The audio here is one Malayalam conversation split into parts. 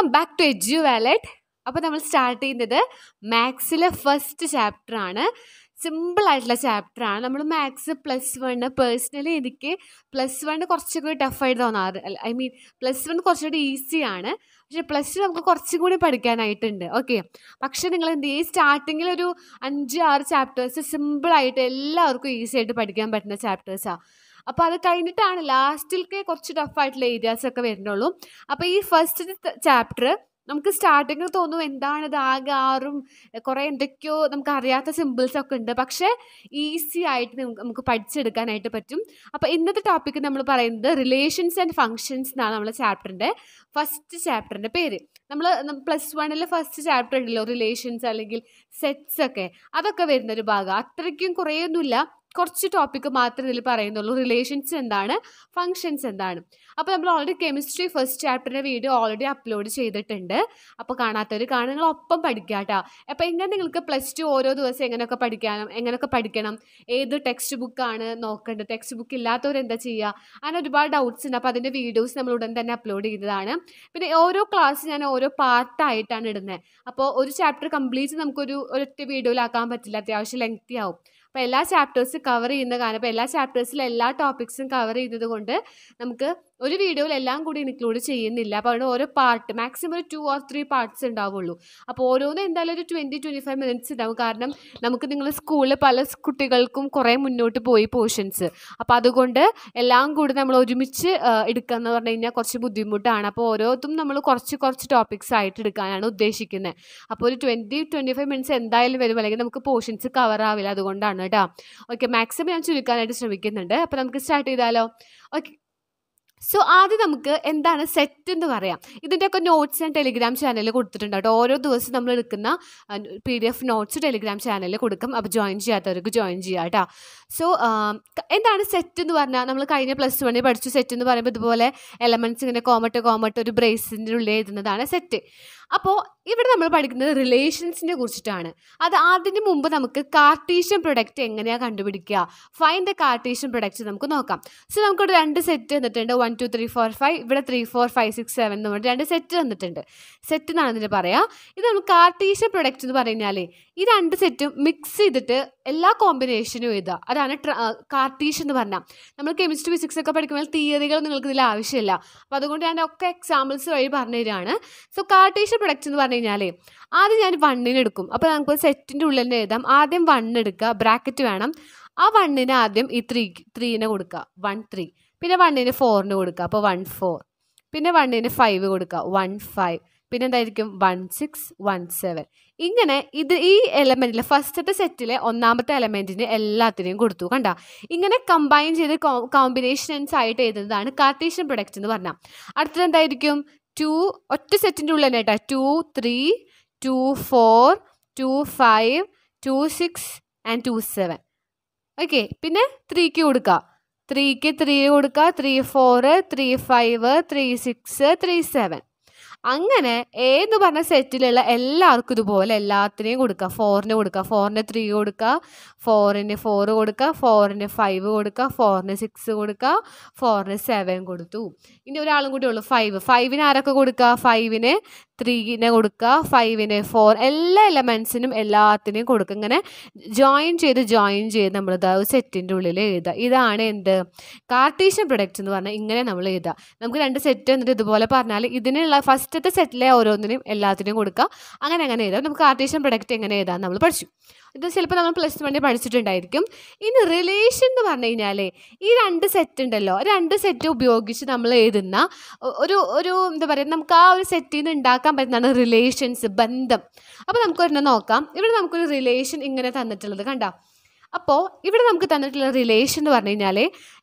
welcome back to Edu Wallet അപ്പോൾ നമ്മൾ സ്റ്റാർട്ട് ചെയ്യുന്നത് മാത്സിലെ ഫസ്റ്റ് ചാപ്റ്റർ ആണ് സിമ്പിൾ ആയിട്ടുള്ള ചാപ്റ്റർ ആണ് നമ്മൾ മാത്സ് പ്ലസ് വൺ പേഴ്സണലി എനിക്ക് പ്ലസ് വൺ കുറച്ചുകൂടി ടഫായിട്ട് തോന്നാറ് ഐ മീൻ പ്ലസ് വൺ കുറച്ചുകൂടി ഈസിയാണ് പക്ഷേ പ്ലസ് ടു നമുക്ക് കുറച്ചും കൂടി പഠിക്കാനായിട്ടുണ്ട് ഓക്കെ പക്ഷേ നിങ്ങൾ എന്ത് ചെയ്യും സ്റ്റാർട്ടിങ്ങിൽ ഒരു അഞ്ച് ആറ് ചാപ്റ്റേഴ്സ് സിമ്പിളായിട്ട് എല്ലാവർക്കും ഈസി ആയിട്ട് പഠിക്കാൻ പറ്റുന്ന ചാപ്റ്റേഴ്സാണ് അപ്പോൾ അത് കഴിഞ്ഞിട്ടാണ് ലാസ്റ്റിലേക്ക് കുറച്ച് ടഫായിട്ടുള്ള ഏരിയാസ് ഒക്കെ വരുന്നുള്ളൂ അപ്പോൾ ഈ ഫസ്റ്റ് ചാപ്റ്റർ നമുക്ക് സ്റ്റാർട്ടിങ്ങിൽ തോന്നും എന്താണ് ഇത് ആകെ ആറും കുറേ എന്തൊക്കെയോ നമുക്ക് അറിയാത്ത സിമ്പിൾസ് ഒക്കെ ഉണ്ട് പക്ഷേ ഈസി ആയിട്ട് നമുക്ക് പഠിച്ചെടുക്കാനായിട്ട് പറ്റും അപ്പോൾ ഇന്നത്തെ ടോപ്പിക്ക് നമ്മൾ പറയുന്നത് റിലേഷൻസ് ആൻഡ് ഫങ്ഷൻസ് എന്നാണ് നമ്മളെ ചാപ്റ്ററിൻ്റെ ഫസ്റ്റ് ചാപ്റ്ററിൻ്റെ പേര് നമ്മൾ പ്ലസ് വണ്ണിൽ ഫസ്റ്റ് ചാപ്റ്റർ ഉണ്ടല്ലോ റിലേഷൻസ് അല്ലെങ്കിൽ സെറ്റ്സ് ഒക്കെ അതൊക്കെ വരുന്നൊരു ഭാഗം അത്രയ്ക്കും കുറേയൊന്നുമില്ല കുറച്ച് ടോപ്പിക്ക് മാത്രമേ ഇതിൽ പറയുന്നുള്ളൂ റിലേഷൻസ് എന്താണ് ഫങ്ഷൻസ് എന്താണ് അപ്പോൾ നമ്മൾ ഓൾറെഡി കെമിസ്ട്രി ഫസ്റ്റ് ചാപ്റ്ററിൻ്റെ വീഡിയോ ഓൾറെഡി അപ്ലോഡ് ചെയ്തിട്ടുണ്ട് അപ്പോൾ കാണാത്തവർ കാണാൻ നിങ്ങൾ ഒപ്പം പഠിക്കുക കേട്ടോ അപ്പോൾ എങ്ങനെ നിങ്ങൾക്ക് പ്ലസ് ടു ഓരോ ദിവസം എങ്ങനെയൊക്കെ പഠിക്കാനും എങ്ങനെയൊക്കെ പഠിക്കണം ഏത് ടെക്സ്റ്റ് ബുക്കാണ് നോക്കേണ്ടത് ടെക്സ്റ്റ് ബുക്ക് ഇല്ലാത്തവർ എന്താ ചെയ്യുക അങ്ങനെ ഒരുപാട് ഡൗട്ട്സ് ഉണ്ട് അപ്പോൾ അതിൻ്റെ വീഡിയോസ് നമ്മൾ ഉടൻ തന്നെ അപ്ലോഡ് ചെയ്തതാണ് പിന്നെ ഓരോ ക്ലാസ് ഞാൻ ഓരോ പാർട്ടായിട്ടാണ് ഇടുന്നത് അപ്പോൾ ഒരു ചാപ്റ്റർ കംപ്ലീറ്റ് നമുക്കൊരു ഒരൊറ്റ വീഡിയോയിലാക്കാൻ പറ്റില്ല അത്യാവശ്യം ലെങ്തി ആവും അപ്പോൾ എല്ലാ ചാപ്റ്റേഴ്സ് കവർ ചെയ്യുന്ന കാരണം അപ്പോൾ എല്ലാ ചാപ്റ്റേഴ്സിലും എല്ലാ ടോപ്പിക്സും കവർ ചെയ്യുന്നത് കൊണ്ട് നമുക്ക് ഒരു വീഡിയോയിൽ എല്ലാം കൂടി ഇൻക്ലൂഡ് ചെയ്യുന്നില്ല അപ്പോൾ അവിടെ ഓരോ പാർട്ട് മാക്സിമം ഒരു ടു ഓർ ത്രീ പാർട്സ് ഉണ്ടാവുള്ളൂ അപ്പോൾ ഓരോന്നും എന്തായാലും ഒരു ട്വൻറ്റി ട്വൻറ്റി ഫൈവ് മിനിറ്റ്സ് ഉണ്ടാവും കാരണം നമുക്ക് നിങ്ങൾ സ്കൂളിൽ പല കുട്ടികൾക്കും കുറേ മുന്നോട്ട് പോയി പോർഷൻസ് അപ്പോൾ അതുകൊണ്ട് എല്ലാം കൂടി നമ്മൾ ഒരുമിച്ച് എടുക്കുക എന്ന് പറഞ്ഞു കഴിഞ്ഞാൽ കുറച്ച് ബുദ്ധിമുട്ടാണ് അപ്പോൾ ഓരോത്തും നമ്മൾ കുറച്ച് കുറച്ച് ടോപ്പിക്സ് ആയിട്ട് എടുക്കാനാണ് ഉദ്ദേശിക്കുന്നത് അപ്പോൾ ഒരു ട്വൻറ്റി ട്വൻറ്റി ഫൈവ് മിനിറ്റ്സ് എന്തായാലും വരും അല്ലെങ്കിൽ നമുക്ക് പോർഷൻസ് കവർ ആവില്ല അതുകൊണ്ടാണ് കേട്ടോ ഓക്കെ മാക്സിമം ഞാൻ ചുരുക്കാനായിട്ട് ശ്രമിക്കുന്നുണ്ട് അപ്പോൾ നമുക്ക് സ്റ്റാർട്ട് ചെയ്താലോ ഓക്കെ സോ ആദ്യം നമുക്ക് എന്താണ് സെറ്റ് എന്ന് പറയാം ഇതിൻ്റെയൊക്കെ നോട്ട്സ് ഞാൻ ടെലിഗ്രാം ചാനലിൽ കൊടുത്തിട്ടുണ്ട് കേട്ടോ ഓരോ ദിവസം നമ്മൾ എടുക്കുന്ന P D F notes Telegram ചാനലിൽ കൊടുക്കും അപ്പോൾ ജോയിൻ ചെയ്യാത്തവർക്ക് ജോയിൻ ചെയ്യാം കേട്ടോ സോ എന്താണ് സെറ്റ് എന്ന് പറഞ്ഞാൽ നമ്മൾ കഴിഞ്ഞ പ്ലസ് വണ്ണിൽ പഠിച്ചു സെറ്റ് എന്ന് പറയുമ്പോൾ ഇതുപോലെ എലമെൻറ്റ്സ് ഇങ്ങനെ കോമട്ട് കോമട്ട് ഒരു ബ്രേസിൻ്റെ ഉള്ളിൽ എഴുതുന്നതാണ് സെറ്റ് അപ്പോൾ ഇവിടെ നമ്മൾ പഠിക്കുന്നത് റിലേഷൻസിനെ കുറിച്ചിട്ടാണ് അത് അതിന് മുമ്പ് നമുക്ക് കാർട്ടീഷ്യൻ പ്രൊഡക്റ്റ് എങ്ങനെയാണ് കണ്ടുപിടിക്കുക ഫൈൻ ദ കാർട്ടീഷ്യൻ പ്രൊഡക്റ്റ് നമുക്ക് നോക്കാം സോ നമുക്കിവിടെ രണ്ട് സെറ്റ് തന്നിട്ടുണ്ട് one two three four five ഇവിടെ three four five six seven എന്ന് പറഞ്ഞിട്ട് രണ്ട് സെറ്റ് തന്നിട്ടുണ്ട് സെറ്റ് എന്നാണ് ഇതിന് ഇത് നമുക്ക് കാർട്ടീഷ്യൻ പ്രൊഡക്റ്റ് എന്ന് പറഞ്ഞാൽ ഈ രണ്ട് സെറ്റും മിക്സ് ചെയ്തിട്ട് എല്ലാ കോമ്പിനേഷനും എഴുതുക അതാണ് കാർട്ടീഷ്യൻ എന്ന് പറഞ്ഞാൽ നമ്മൾ കെമിസ്ട്രി ഫിസിക്സ് ഒക്കെ പഠിക്കുമ്പോൾ തിയറികൾ നിങ്ങൾക്ക് ഇതിൽ ആവശ്യമില്ല അപ്പോൾ അതുകൊണ്ട് ഞാൻ ഒക്കെ എക്സാമ്പിൾസ് വഴി പറഞ്ഞു തരികയാണ് സോ കാർട്ടീഷ്യൻ പ്രൊഡക്റ്റ് എന്ന് പറഞ്ഞു കഴിഞ്ഞാൽ ആദ്യം ഞാൻ വണ്ണിനെടുക്കും അപ്പോൾ നമുക്ക് സെറ്റിൻ്റെ ഉള്ളിൽ തന്നെ എഴുതാം ആദ്യം എടുക്കുക ബ്രാക്കറ്റ് വേണം ആ വണ്ണിന് ആദ്യം ഈ ത്രീ ത്രീനെ കൊടുക്കുക വൺ ത്രീ പിന്നെ വണ്ണിന് ഫോറിന് കൊടുക്കുക അപ്പോൾ വൺ ഫോർ പിന്നെ വണ്ണിന് ഫൈവ് കൊടുക്കുക വൺ ഫൈവ് പിന്നെ എന്തായിരിക്കും വൺ സിക്സ് വൺ സെവൻ ഇങ്ങനെ ഇത് ഈ എലമെൻറ്റിലെ ഫസ്റ്റത്തെ സെറ്റിലെ ഒന്നാമത്തെ എലമെൻറ്റിന് എല്ലാത്തിനെയും കൊടുത്തു കണ്ട ഇങ്ങനെ കമ്പൈൻ ചെയ്ത് കോമ്പിനേഷൻസ് ആയിട്ട് എഴുതുന്നതാണ് കാർട്ടീഷ്യൻ പ്രൊഡക്റ്റ് എന്ന് പറഞ്ഞാൽ അടുത്തത് എന്തായിരിക്കും ടു ഒറ്റ സെറ്റിൻ്റെ ഉള്ളിൽ തന്നെ കേട്ടോ two three two four two five two six and two seven okay പിന്നെ ത്രീക്ക് കൊടുക്കുക ത്രീക്ക് ത്രീ കൊടുക്കുക three four three five three six three seven അങ്ങനെ ഏന്ന് പറഞ്ഞ സെറ്റിലുള്ള എല്ലാവർക്കും ഇതുപോലെ എല്ലാത്തിനെയും കൊടുക്കുക ഫോറിന് കൊടുക്കുക ഫോറിന് ത്രീ കൊടുക്കുക ഫോറിന് ഫോർ കൊടുക്കുക ഫോറിന് ഫൈവ് കൊടുക്കുക ഫോറിന് സിക്സ് കൊടുക്കുക ഫോറിന് സെവൻ കൊടുത്തു ഇനി ഒരാളും കൂടി ഉള്ളു ഫൈവ് ഫൈവിന് ആരൊക്കെ കൊടുക്കുക ഫൈവിന് ത്രീനെ കൊടുക്കുക ഫൈവിന് ഫോർ എല്ലാ എലമെൻസിനും എല്ലാത്തിനെയും കൊടുക്കുക ഇങ്ങനെ ജോയിൻ ചെയ്ത് ജോയിൻ ചെയ്ത് നമ്മൾ ഇതാ ഒരു സെറ്റിൻ്റെ ഉള്ളിൽ എഴുതുക ഇതാണ് എന്ത് കാർട്ടീഷ്യൻ പ്രൊഡക്റ്റ് എന്ന് പറഞ്ഞാൽ ഇങ്ങനെ നമ്മൾ എഴുതുക നമുക്ക് രണ്ട് സെറ്റ് എന്നിട്ട് ഇതുപോലെ പറഞ്ഞാൽ ഇതിനുള്ള ഫസ്റ്റത്തെ സെറ്റിലെ ഓരോന്നിനും എല്ലാത്തിനെയും കൊടുക്കുക അങ്ങനെ അങ്ങനെ എഴുതാം നമുക്ക് കാർട്ടീഷ്യൻ പ്രൊഡക്റ്റ് എങ്ങനെ എഴുതാമെന്ന് നമ്മൾ പഠിച്ചു ഇത് ചിലപ്പോൾ നമ്മൾ പ്ലസ് വണ്ണിൽ പഠിച്ചിട്ടുണ്ടായിരിക്കും ഇനി റിലേഷൻ എന്ന് പറഞ്ഞു കഴിഞ്ഞാൽ ഈ രണ്ട് സെറ്റ് ഉണ്ടല്ലോ രണ്ട് സെറ്റ് ഉപയോഗിച്ച് നമ്മൾ എഴുതുന്ന ഒരു ഒരു എന്താ പറയുക നമുക്ക് ആ ഒരു സെറ്റിൽ നിന്ന് ഉണ്ടാക്കാൻ പറ്റുന്നതാണ് റിലേഷൻസ് ബന്ധം അപ്പോൾ നമുക്ക് ഒരെണ്ണം നോക്കാം ഇവിടെ നമുക്കൊരു റിലേഷൻ ഇങ്ങനെ തന്നിട്ടുള്ളത് കണ്ടോ അപ്പോൾ ഇവിടെ നമുക്ക് തന്നിട്ടുള്ള റിലേഷൻ എന്ന് പറഞ്ഞു കഴിഞ്ഞാൽ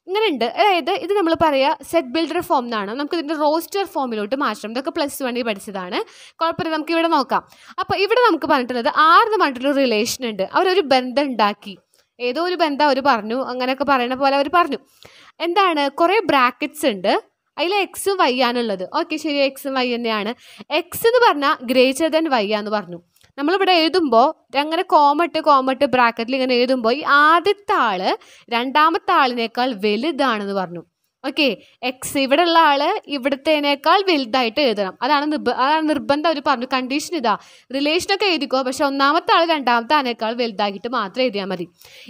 ഇങ്ങനെയുണ്ട് അതായത് ഇത് നമ്മൾ പറയുക സെറ്റ് ബിൽഡർ ഫോം എന്നാണ് നമുക്ക് ഇതിൻ്റെ റോസ്റ്റർ ഫോമിലോട്ട് മാറ്റണം ഇതൊക്കെ പ്ലസ് വണ്ണിൽ പഠിച്ചതാണ് കുഴപ്പമില്ല നമുക്ക് ഇവിടെ നോക്കാം അപ്പോൾ ഇവിടെ നമുക്ക് പറഞ്ഞിട്ടുള്ളത് ആർ എന്ന് പറഞ്ഞിട്ടുള്ള റിലേഷൻ ഉണ്ട് അവരൊരു ബന്ധം ഉണ്ടാക്കി ഏതോ ഒരു ബന്ധം അവർ പറഞ്ഞു അങ്ങനെയൊക്കെ പറയണ പോലെ അവർ പറഞ്ഞു എന്താണ് കുറേ ബ്രാക്കറ്റ്സ് ഉണ്ട് അതിൽ എക്സും വൈ ആണുള്ളത് ഓക്കെ ശരി എക്സും വൈ തന്നെയാണ് എക്സ് എന്ന് പറഞ്ഞാൽ ഗ്രേറ്റർ ദൻ വൈ ആന്ന് പറഞ്ഞു നമ്മളിവിടെ എഴുതുമ്പോൾ അങ്ങനെ കോമട്ട് കോമട്ട് ബ്രാക്കറ്റിൽ ഇങ്ങനെ എഴുതുമ്പോൾ ഈ ആദ്യത്തെ ആള് രണ്ടാമത്തെ ആളിനേക്കാൾ വലുതാണെന്ന് പറഞ്ഞു ഓക്കെ എക്സ് ഇവിടെ ഉള്ള ആള് ഇവിടത്തേനേക്കാൾ വലുതായിട്ട് എഴുതണം അതാണ് നിർബ അതാണ് നിർബന്ധം അവർ പറഞ്ഞു കണ്ടീഷൻ ഇതാ റിലേഷനൊക്കെ എഴുതിക്കോ പക്ഷെ ഒന്നാമത്തെ ആൾ രണ്ടാമത്തെ ആനേക്കാൾ വലുതായിട്ട് മാത്രം എഴുതിയാൽ മതി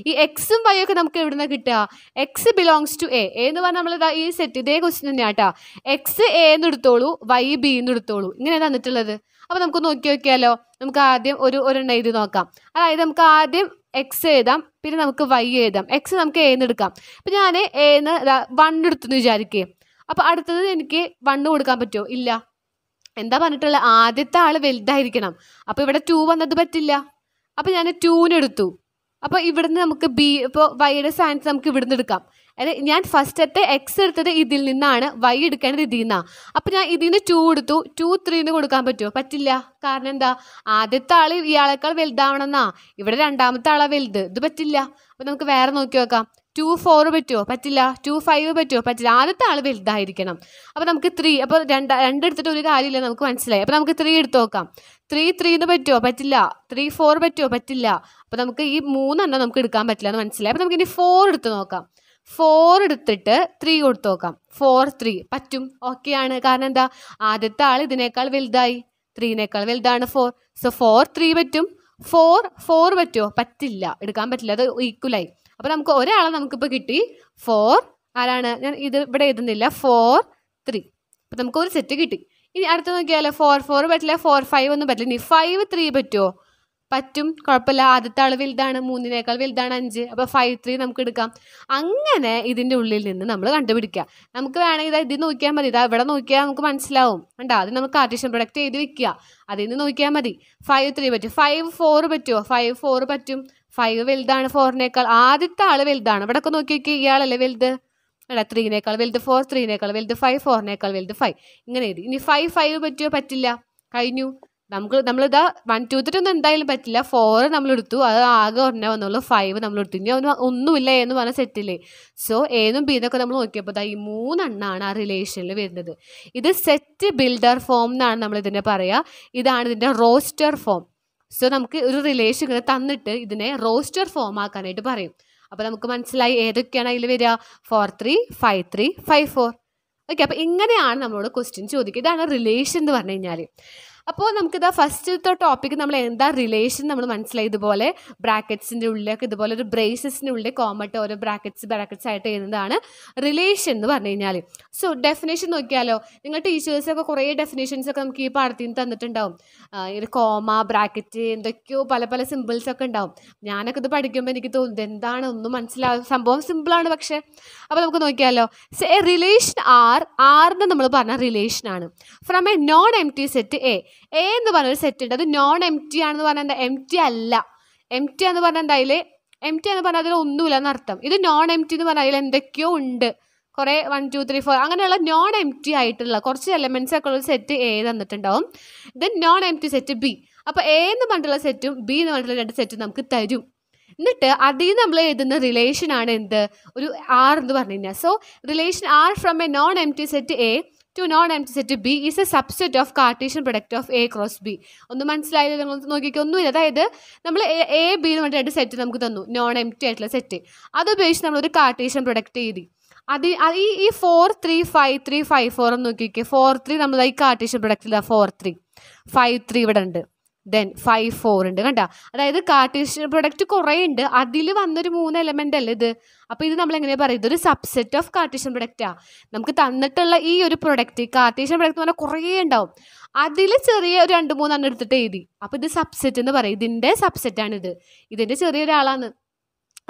ഈ എക്സും വൈ ഒക്കെ നമുക്ക് എവിടെ നിന്ന് കിട്ടുക എക്സ് ബിലോങ്സ് ടു എ എന്ന് പറഞ്ഞാൽ നമ്മൾ ഈ സെറ്റ് ഇതേ ക്വസ്റ്റിൻ തന്നെയാട്ടാ എക്സ് എ എന്ന് എടുത്തോളൂ വൈ ബി എന്ന് എടുത്തോളൂ ഇങ്ങനെയാണ് തന്നിട്ടുള്ളത് അപ്പോൾ നമുക്ക് നോക്കി നോക്കിയാലോ നമുക്ക് ആദ്യം ഒരു ഒരെണ്ണം എഴുതി നോക്കാം അതായത് നമുക്ക് ആദ്യം എക്സ് എഴുതാം പിന്നെ നമുക്ക് വൈ എഴുതാം എക്സ് നമുക്ക് എന്ന് എടുക്കാം അപ്പം ഞാൻ എന്ന് വൺ എടുത്തു വിചാരിക്കേ അപ്പോൾ അടുത്തത് എനിക്ക് വണ്ണ് കൊടുക്കാൻ പറ്റുമോ ഇല്ല എന്താ പറഞ്ഞിട്ടുള്ള ആദ്യത്തെ ആൾ വലുതായിരിക്കണം അപ്പോൾ ഇവിടെ ടു വന്നത് പറ്റില്ല അപ്പോൾ ഞാൻ ടൂനെടുത്തു അപ്പോൾ ഇവിടുന്ന് നമുക്ക് ബി ഇപ്പോൾ വൈയുടെ സയൻസ് നമുക്ക് ഇവിടുന്ന് എടുക്കാം അല്ലെ ഞാൻ ഫസ്റ്റത്തെ എക്സ് എടുത്തത് ഇതിൽ നിന്നാണ് വൈ എടുക്കേണ്ടത് ഇതിൽ നിന്നാണ് അപ്പം ഞാൻ ഇതിൽ നിന്ന് ടു എടുത്തു ടു ത്രീന്ന് കൊടുക്കാൻ പറ്റുമോ പറ്റില്ല കാരണം എന്താ ആദ്യത്തെ ആൾ ഇയാളെക്കാൾ വലുതാവണമെന്നാ ഇവിടെ രണ്ടാമത്തെ ആളാ വലുത് ഇത് പറ്റില്ല അപ്പം നമുക്ക് വേറെ നോക്കി നോക്കാം ടു ഫോർ പറ്റുമോ പറ്റില്ല ടു ഫൈവ് പറ്റുമോ പറ്റില്ല ആദ്യത്തെ ആൾ വലുതായിരിക്കണം അപ്പോൾ നമുക്ക് ത്രീ അപ്പോൾ രണ്ട് രണ്ടെടുത്തിട്ട് ഒരു കാര്യമില്ല നമുക്ക് മനസ്സിലായി അപ്പോൾ നമുക്ക് ത്രീ എടുത്ത് നോക്കാം ത്രീ ത്രീന്ന് പറ്റുമോ പറ്റില്ല ത്രീ ഫോർ പറ്റുമോ പറ്റില്ല അപ്പോൾ നമുക്ക് ഈ മൂന്നെണ്ണം നമുക്ക് എടുക്കാൻ പറ്റില്ല എന്ന് മനസ്സിലായി അപ്പോൾ നമുക്ക് ഇനി ഫോർ എടുത്ത് നോക്കാം ഫോർ എടുത്തിട്ട് ത്രീ കൊടുത്തു നോക്കാം ഫോർ ത്രീ പറ്റും ഓക്കെ ആണ് കാരണം എന്താ ആദ്യത്തെ ആൾ ഇതിനേക്കാൾ വലുതായി ത്രീനേക്കാൾ വലുതാണ് ഫോർ സോ ഫോർ ത്രീ പറ്റും ഫോർ ഫോർ പറ്റുമോ പറ്റില്ല എടുക്കാൻ പറ്റില്ല അത് ഈക്വലായി അപ്പോൾ നമുക്ക് ഒരാളെ നമുക്കിപ്പോൾ കിട്ടി ഫോർ ആരാണ് ഞാൻ ഇത് ഇവിടെ എഴുതുന്നില്ല ഫോർ ത്രീ അപ്പോൾ നമുക്ക് ഒരു സെറ്റ് കിട്ടി ഇനി അടുത്ത് നോക്കിയാലോ ഫോർ ഫോർ പറ്റില്ല ഫോർ ഫൈവ് ഒന്നും പറ്റില്ല ഇനി ഫൈവ് ത്രീ പറ്റുമോ പറ്റും കുഴപ്പമില്ല ആദ്യത്തെ അളവ് ഇതാണ് മൂന്നിനേക്കാൾ വലുതാണ് അഞ്ച് അപ്പൊ ഫൈവ് ത്രീ നമുക്ക് എടുക്കാം അങ്ങനെ ഇതിന്റെ ഉള്ളിൽ നിന്ന് നമ്മൾ കണ്ടുപിടിക്കാം നമുക്ക് വേണമെങ്കിൽ ഇത് ഇത് നോക്കിയാൽ മതി ഇതാ ഇവിടെ നോക്കിയാൽ നമുക്ക് മനസ്സിലാവും വേണ്ട അത് നമുക്ക് കാർട്ടീഷ്യൻ പ്രൊഡക്റ്റ് ചെയ്ത് വിൽക്കുക അതിൽ നിന്ന് നോക്കിയാൽ മതി ഫൈവ് ത്രീ പറ്റും ഫൈവ് ഫോർ പറ്റുമോ ഫൈവ് ഫോർ പറ്റും ഫൈവ് വലുതാണ് ഫോറിനേക്കാൾ ആദ്യത്തെ ആള് വലുതാണ് ഇവിടെ ഒക്കെ നോക്കി നോക്കി ഇയാളല്ലേ വലുത് അല്ല ത്രീനേക്കാൾ വലുത് ഫോർ ത്രീനേക്കാൾ വലുത് ഫൈവ് ഫോറിനേക്കാൾ വലുത് ഫൈവ് ഇങ്ങനെ ഇനി ഫൈവ് ഫൈവ് പറ്റുമോ പറ്റില്ല കഴിഞ്ഞു നമുക്ക് നമ്മളിതാ വൺ ടു ത്രീ ഒന്നും എന്തായാലും പറ്റില്ല ഫോർ നമ്മൾ എടുത്തു അത് ആകെ ഒന്നേ വന്നുള്ളൂ ഫൈവ് നമ്മൾ എടുത്തു ഇനി ഒന്ന് ഒന്നുമില്ല എന്ന് പറഞ്ഞ സെറ്റില്ലേ സോ ബി ബീന്നൊക്കെ നമ്മൾ നോക്കിയപ്പോൾ ഈ മൂന്നെണ്ണാണ് ആ റിലേഷനിൽ വരുന്നത് ഇത് സെറ്റ് ബിൽഡർ ഫോം എന്നാണ് നമ്മൾ ഇതിനെ പറയുക ഇതാണ് ഇതിൻ്റെ റോസ്റ്റർ ഫോം സോ നമുക്ക് ഒരു റിലേഷൻ ഇങ്ങനെ തന്നിട്ട് ഇതിനെ റോസ്റ്റർ ഫോം ആക്കാനായിട്ട് പറയും അപ്പോൾ നമുക്ക് മനസ്സിലായി ഏതൊക്കെയാണ് അതിൽ വരിക four three five three five four okay അപ്പോൾ ഇങ്ങനെയാണ് നമ്മളോട് ക്വസ്റ്റ്യൻ ചോദിക്കുക ഇതാണ് റിലേഷൻ എന്ന് പറഞ്ഞു കഴിഞ്ഞാൽ അപ്പോൾ നമുക്കിതാ ഫസ്റ്റത്തെ ടോപ്പിക് നമ്മൾ എന്താ റിലേഷൻ നമ്മൾ മനസ്സിലായി ഇതുപോലെ ബ്രാക്കറ്റ്സിൻ്റെ ഉള്ളിലൊക്കെ ഇതുപോലെ ഒരു ബ്രേസസിൻ്റെ ഉള്ളിൽ കോമട്ട് ഓരോ ബ്രാക്കറ്റ്സ് ബ്രാക്കറ്റ്സ് ആയിട്ട് എഴുതുന്നതാണ് റിലേഷൻ എന്ന് പറഞ്ഞു കഴിഞ്ഞാൽ സോ ഡെഫിനേഷൻ നോക്കിയാലോ നിങ്ങൾ ടീച്ചേഴ്സൊക്കെ കുറേ ഡെഫിനേഷൻസ് ഒക്കെ നമുക്ക് ഈ പാഠത്തിൽ നിന്ന് തന്നിട്ടുണ്ടാവും ഒരു കോമ ബ്രാക്കറ്റ് എന്തൊക്കെയോ പല പല സിമ്പിൾസ് ഒക്കെ ഉണ്ടാവും ഞാനൊക്കെ ഇത് പഠിക്കുമ്പോൾ എനിക്ക് തോന്നുന്നത് എന്താണ് ഒന്നും മനസ്സിലാവും സംഭവം സിമ്പിളാണ് പക്ഷേ അപ്പോൾ നമുക്ക് നോക്കിയാലോ റിലേഷൻ ആർ ആർ എന്ന് നമ്മൾ പറഞ്ഞ റിലേഷൻ ആണ് from A non empty set A A എന്ന് പറഞ്ഞൊരു സെറ്റ് ഉണ്ട് അത് നോൺ എം ടി ആണെന്ന് പറഞ്ഞാൽ എന്താ എം ടി അല്ല എം ടി എന്ന് പറഞ്ഞാൽ എന്താ അതിൽ എം ടി എന്ന് പറഞ്ഞാൽ അതിൽ ഒന്നുമില്ല എന്നർത്ഥം ഇത് നോൺ എം ടി എന്ന് പറഞ്ഞാൽ അതിൽ എന്തൊക്കെയോ ഉണ്ട് കുറേ വൺ ടു ത്രീ ഫോർ അങ്ങനെയുള്ള നോൺ എം ടി ആയിട്ടുള്ള കുറച്ച് എലമെന്റ്സ് ഒക്കെ ഉള്ള സെറ്റ് എ തന്നിട്ടുണ്ടാവും then non empty set B അപ്പോൾ എ എന്ന് പറഞ്ഞിട്ടുള്ള സെറ്റും ബി എന്ന് പറഞ്ഞിട്ടുള്ള രണ്ട് സെറ്റും നമുക്ക് തരും എന്നിട്ട് അതിൽ നിന്ന് നമ്മൾ എഴുതുന്ന റിലേഷൻ ആണ് എന്ത് ഒരു ആർ എന്ന് പറഞ്ഞു കഴിഞ്ഞാൽ so relation R from A non empty set A to non empty set B is a subset of Cartesian product of A cross B ഒന്ന് മനസ്സിലായില്ല നിങ്ങൾ നോക്കിക്കോ ഒന്നുമില്ല അതായത് നമ്മൾ എ ബി എന്ന് പറഞ്ഞിട്ട് സെറ്റ് നമുക്ക് തന്നു നോൺ എംറ്റി ആയിട്ടുള്ള സെറ്റ് അതുപയോഗിച്ച് നമ്മളൊരു കാർട്ടീഷ്യൻ പ്രൊഡക്റ്റ് എഴുതി അത് ഈ ഈ four three five three five four എന്ന് നോക്കിക്കേ ഫോർ ത്രീ നമ്മൾ ഈ കാർട്ടീഷ്യൻ പ്രൊഡക്റ്റില്ല ഫോർ ത്രീ ഫൈവ് ത്രീ ഇവിടെ ഉണ്ട് ദെൻ ഫൈവ് ഫോർ ഉണ്ട് കണ്ട അതായത് കാർട്ടീഷ്യൻ പ്രൊഡക്റ്റ് കുറേ ഉണ്ട് അതിൽ വന്നൊരു മൂന്ന് എലമെൻ്റ് അല്ലേ ഇത് അപ്പോൾ ഇത് നമ്മൾ എങ്ങനെയാണ് പറയുക ഇതൊരു സബ്സെറ്റ് ഓഫ് കാർട്ടീഷ്യൻ പ്രൊഡക്റ്റാണ് നമുക്ക് തന്നിട്ടുള്ള ഈ ഒരു പ്രൊഡക്റ്റ് കാർട്ടീഷ്യൻ പ്രൊഡക്റ്റ് എന്ന് പറഞ്ഞാൽ കുറേ ഉണ്ടാവും അതിൽ ചെറിയ ഒരു രണ്ട് മൂന്നെണ്ണം എടുത്തിട്ട് എഴുതി അപ്പോൾ ഇത് സബ്സെറ്റ് എന്ന് പറയും ഇതിൻ്റെ സബ്സെറ്റാണിത് ഇതിൻ്റെ ചെറിയൊരാളാണ്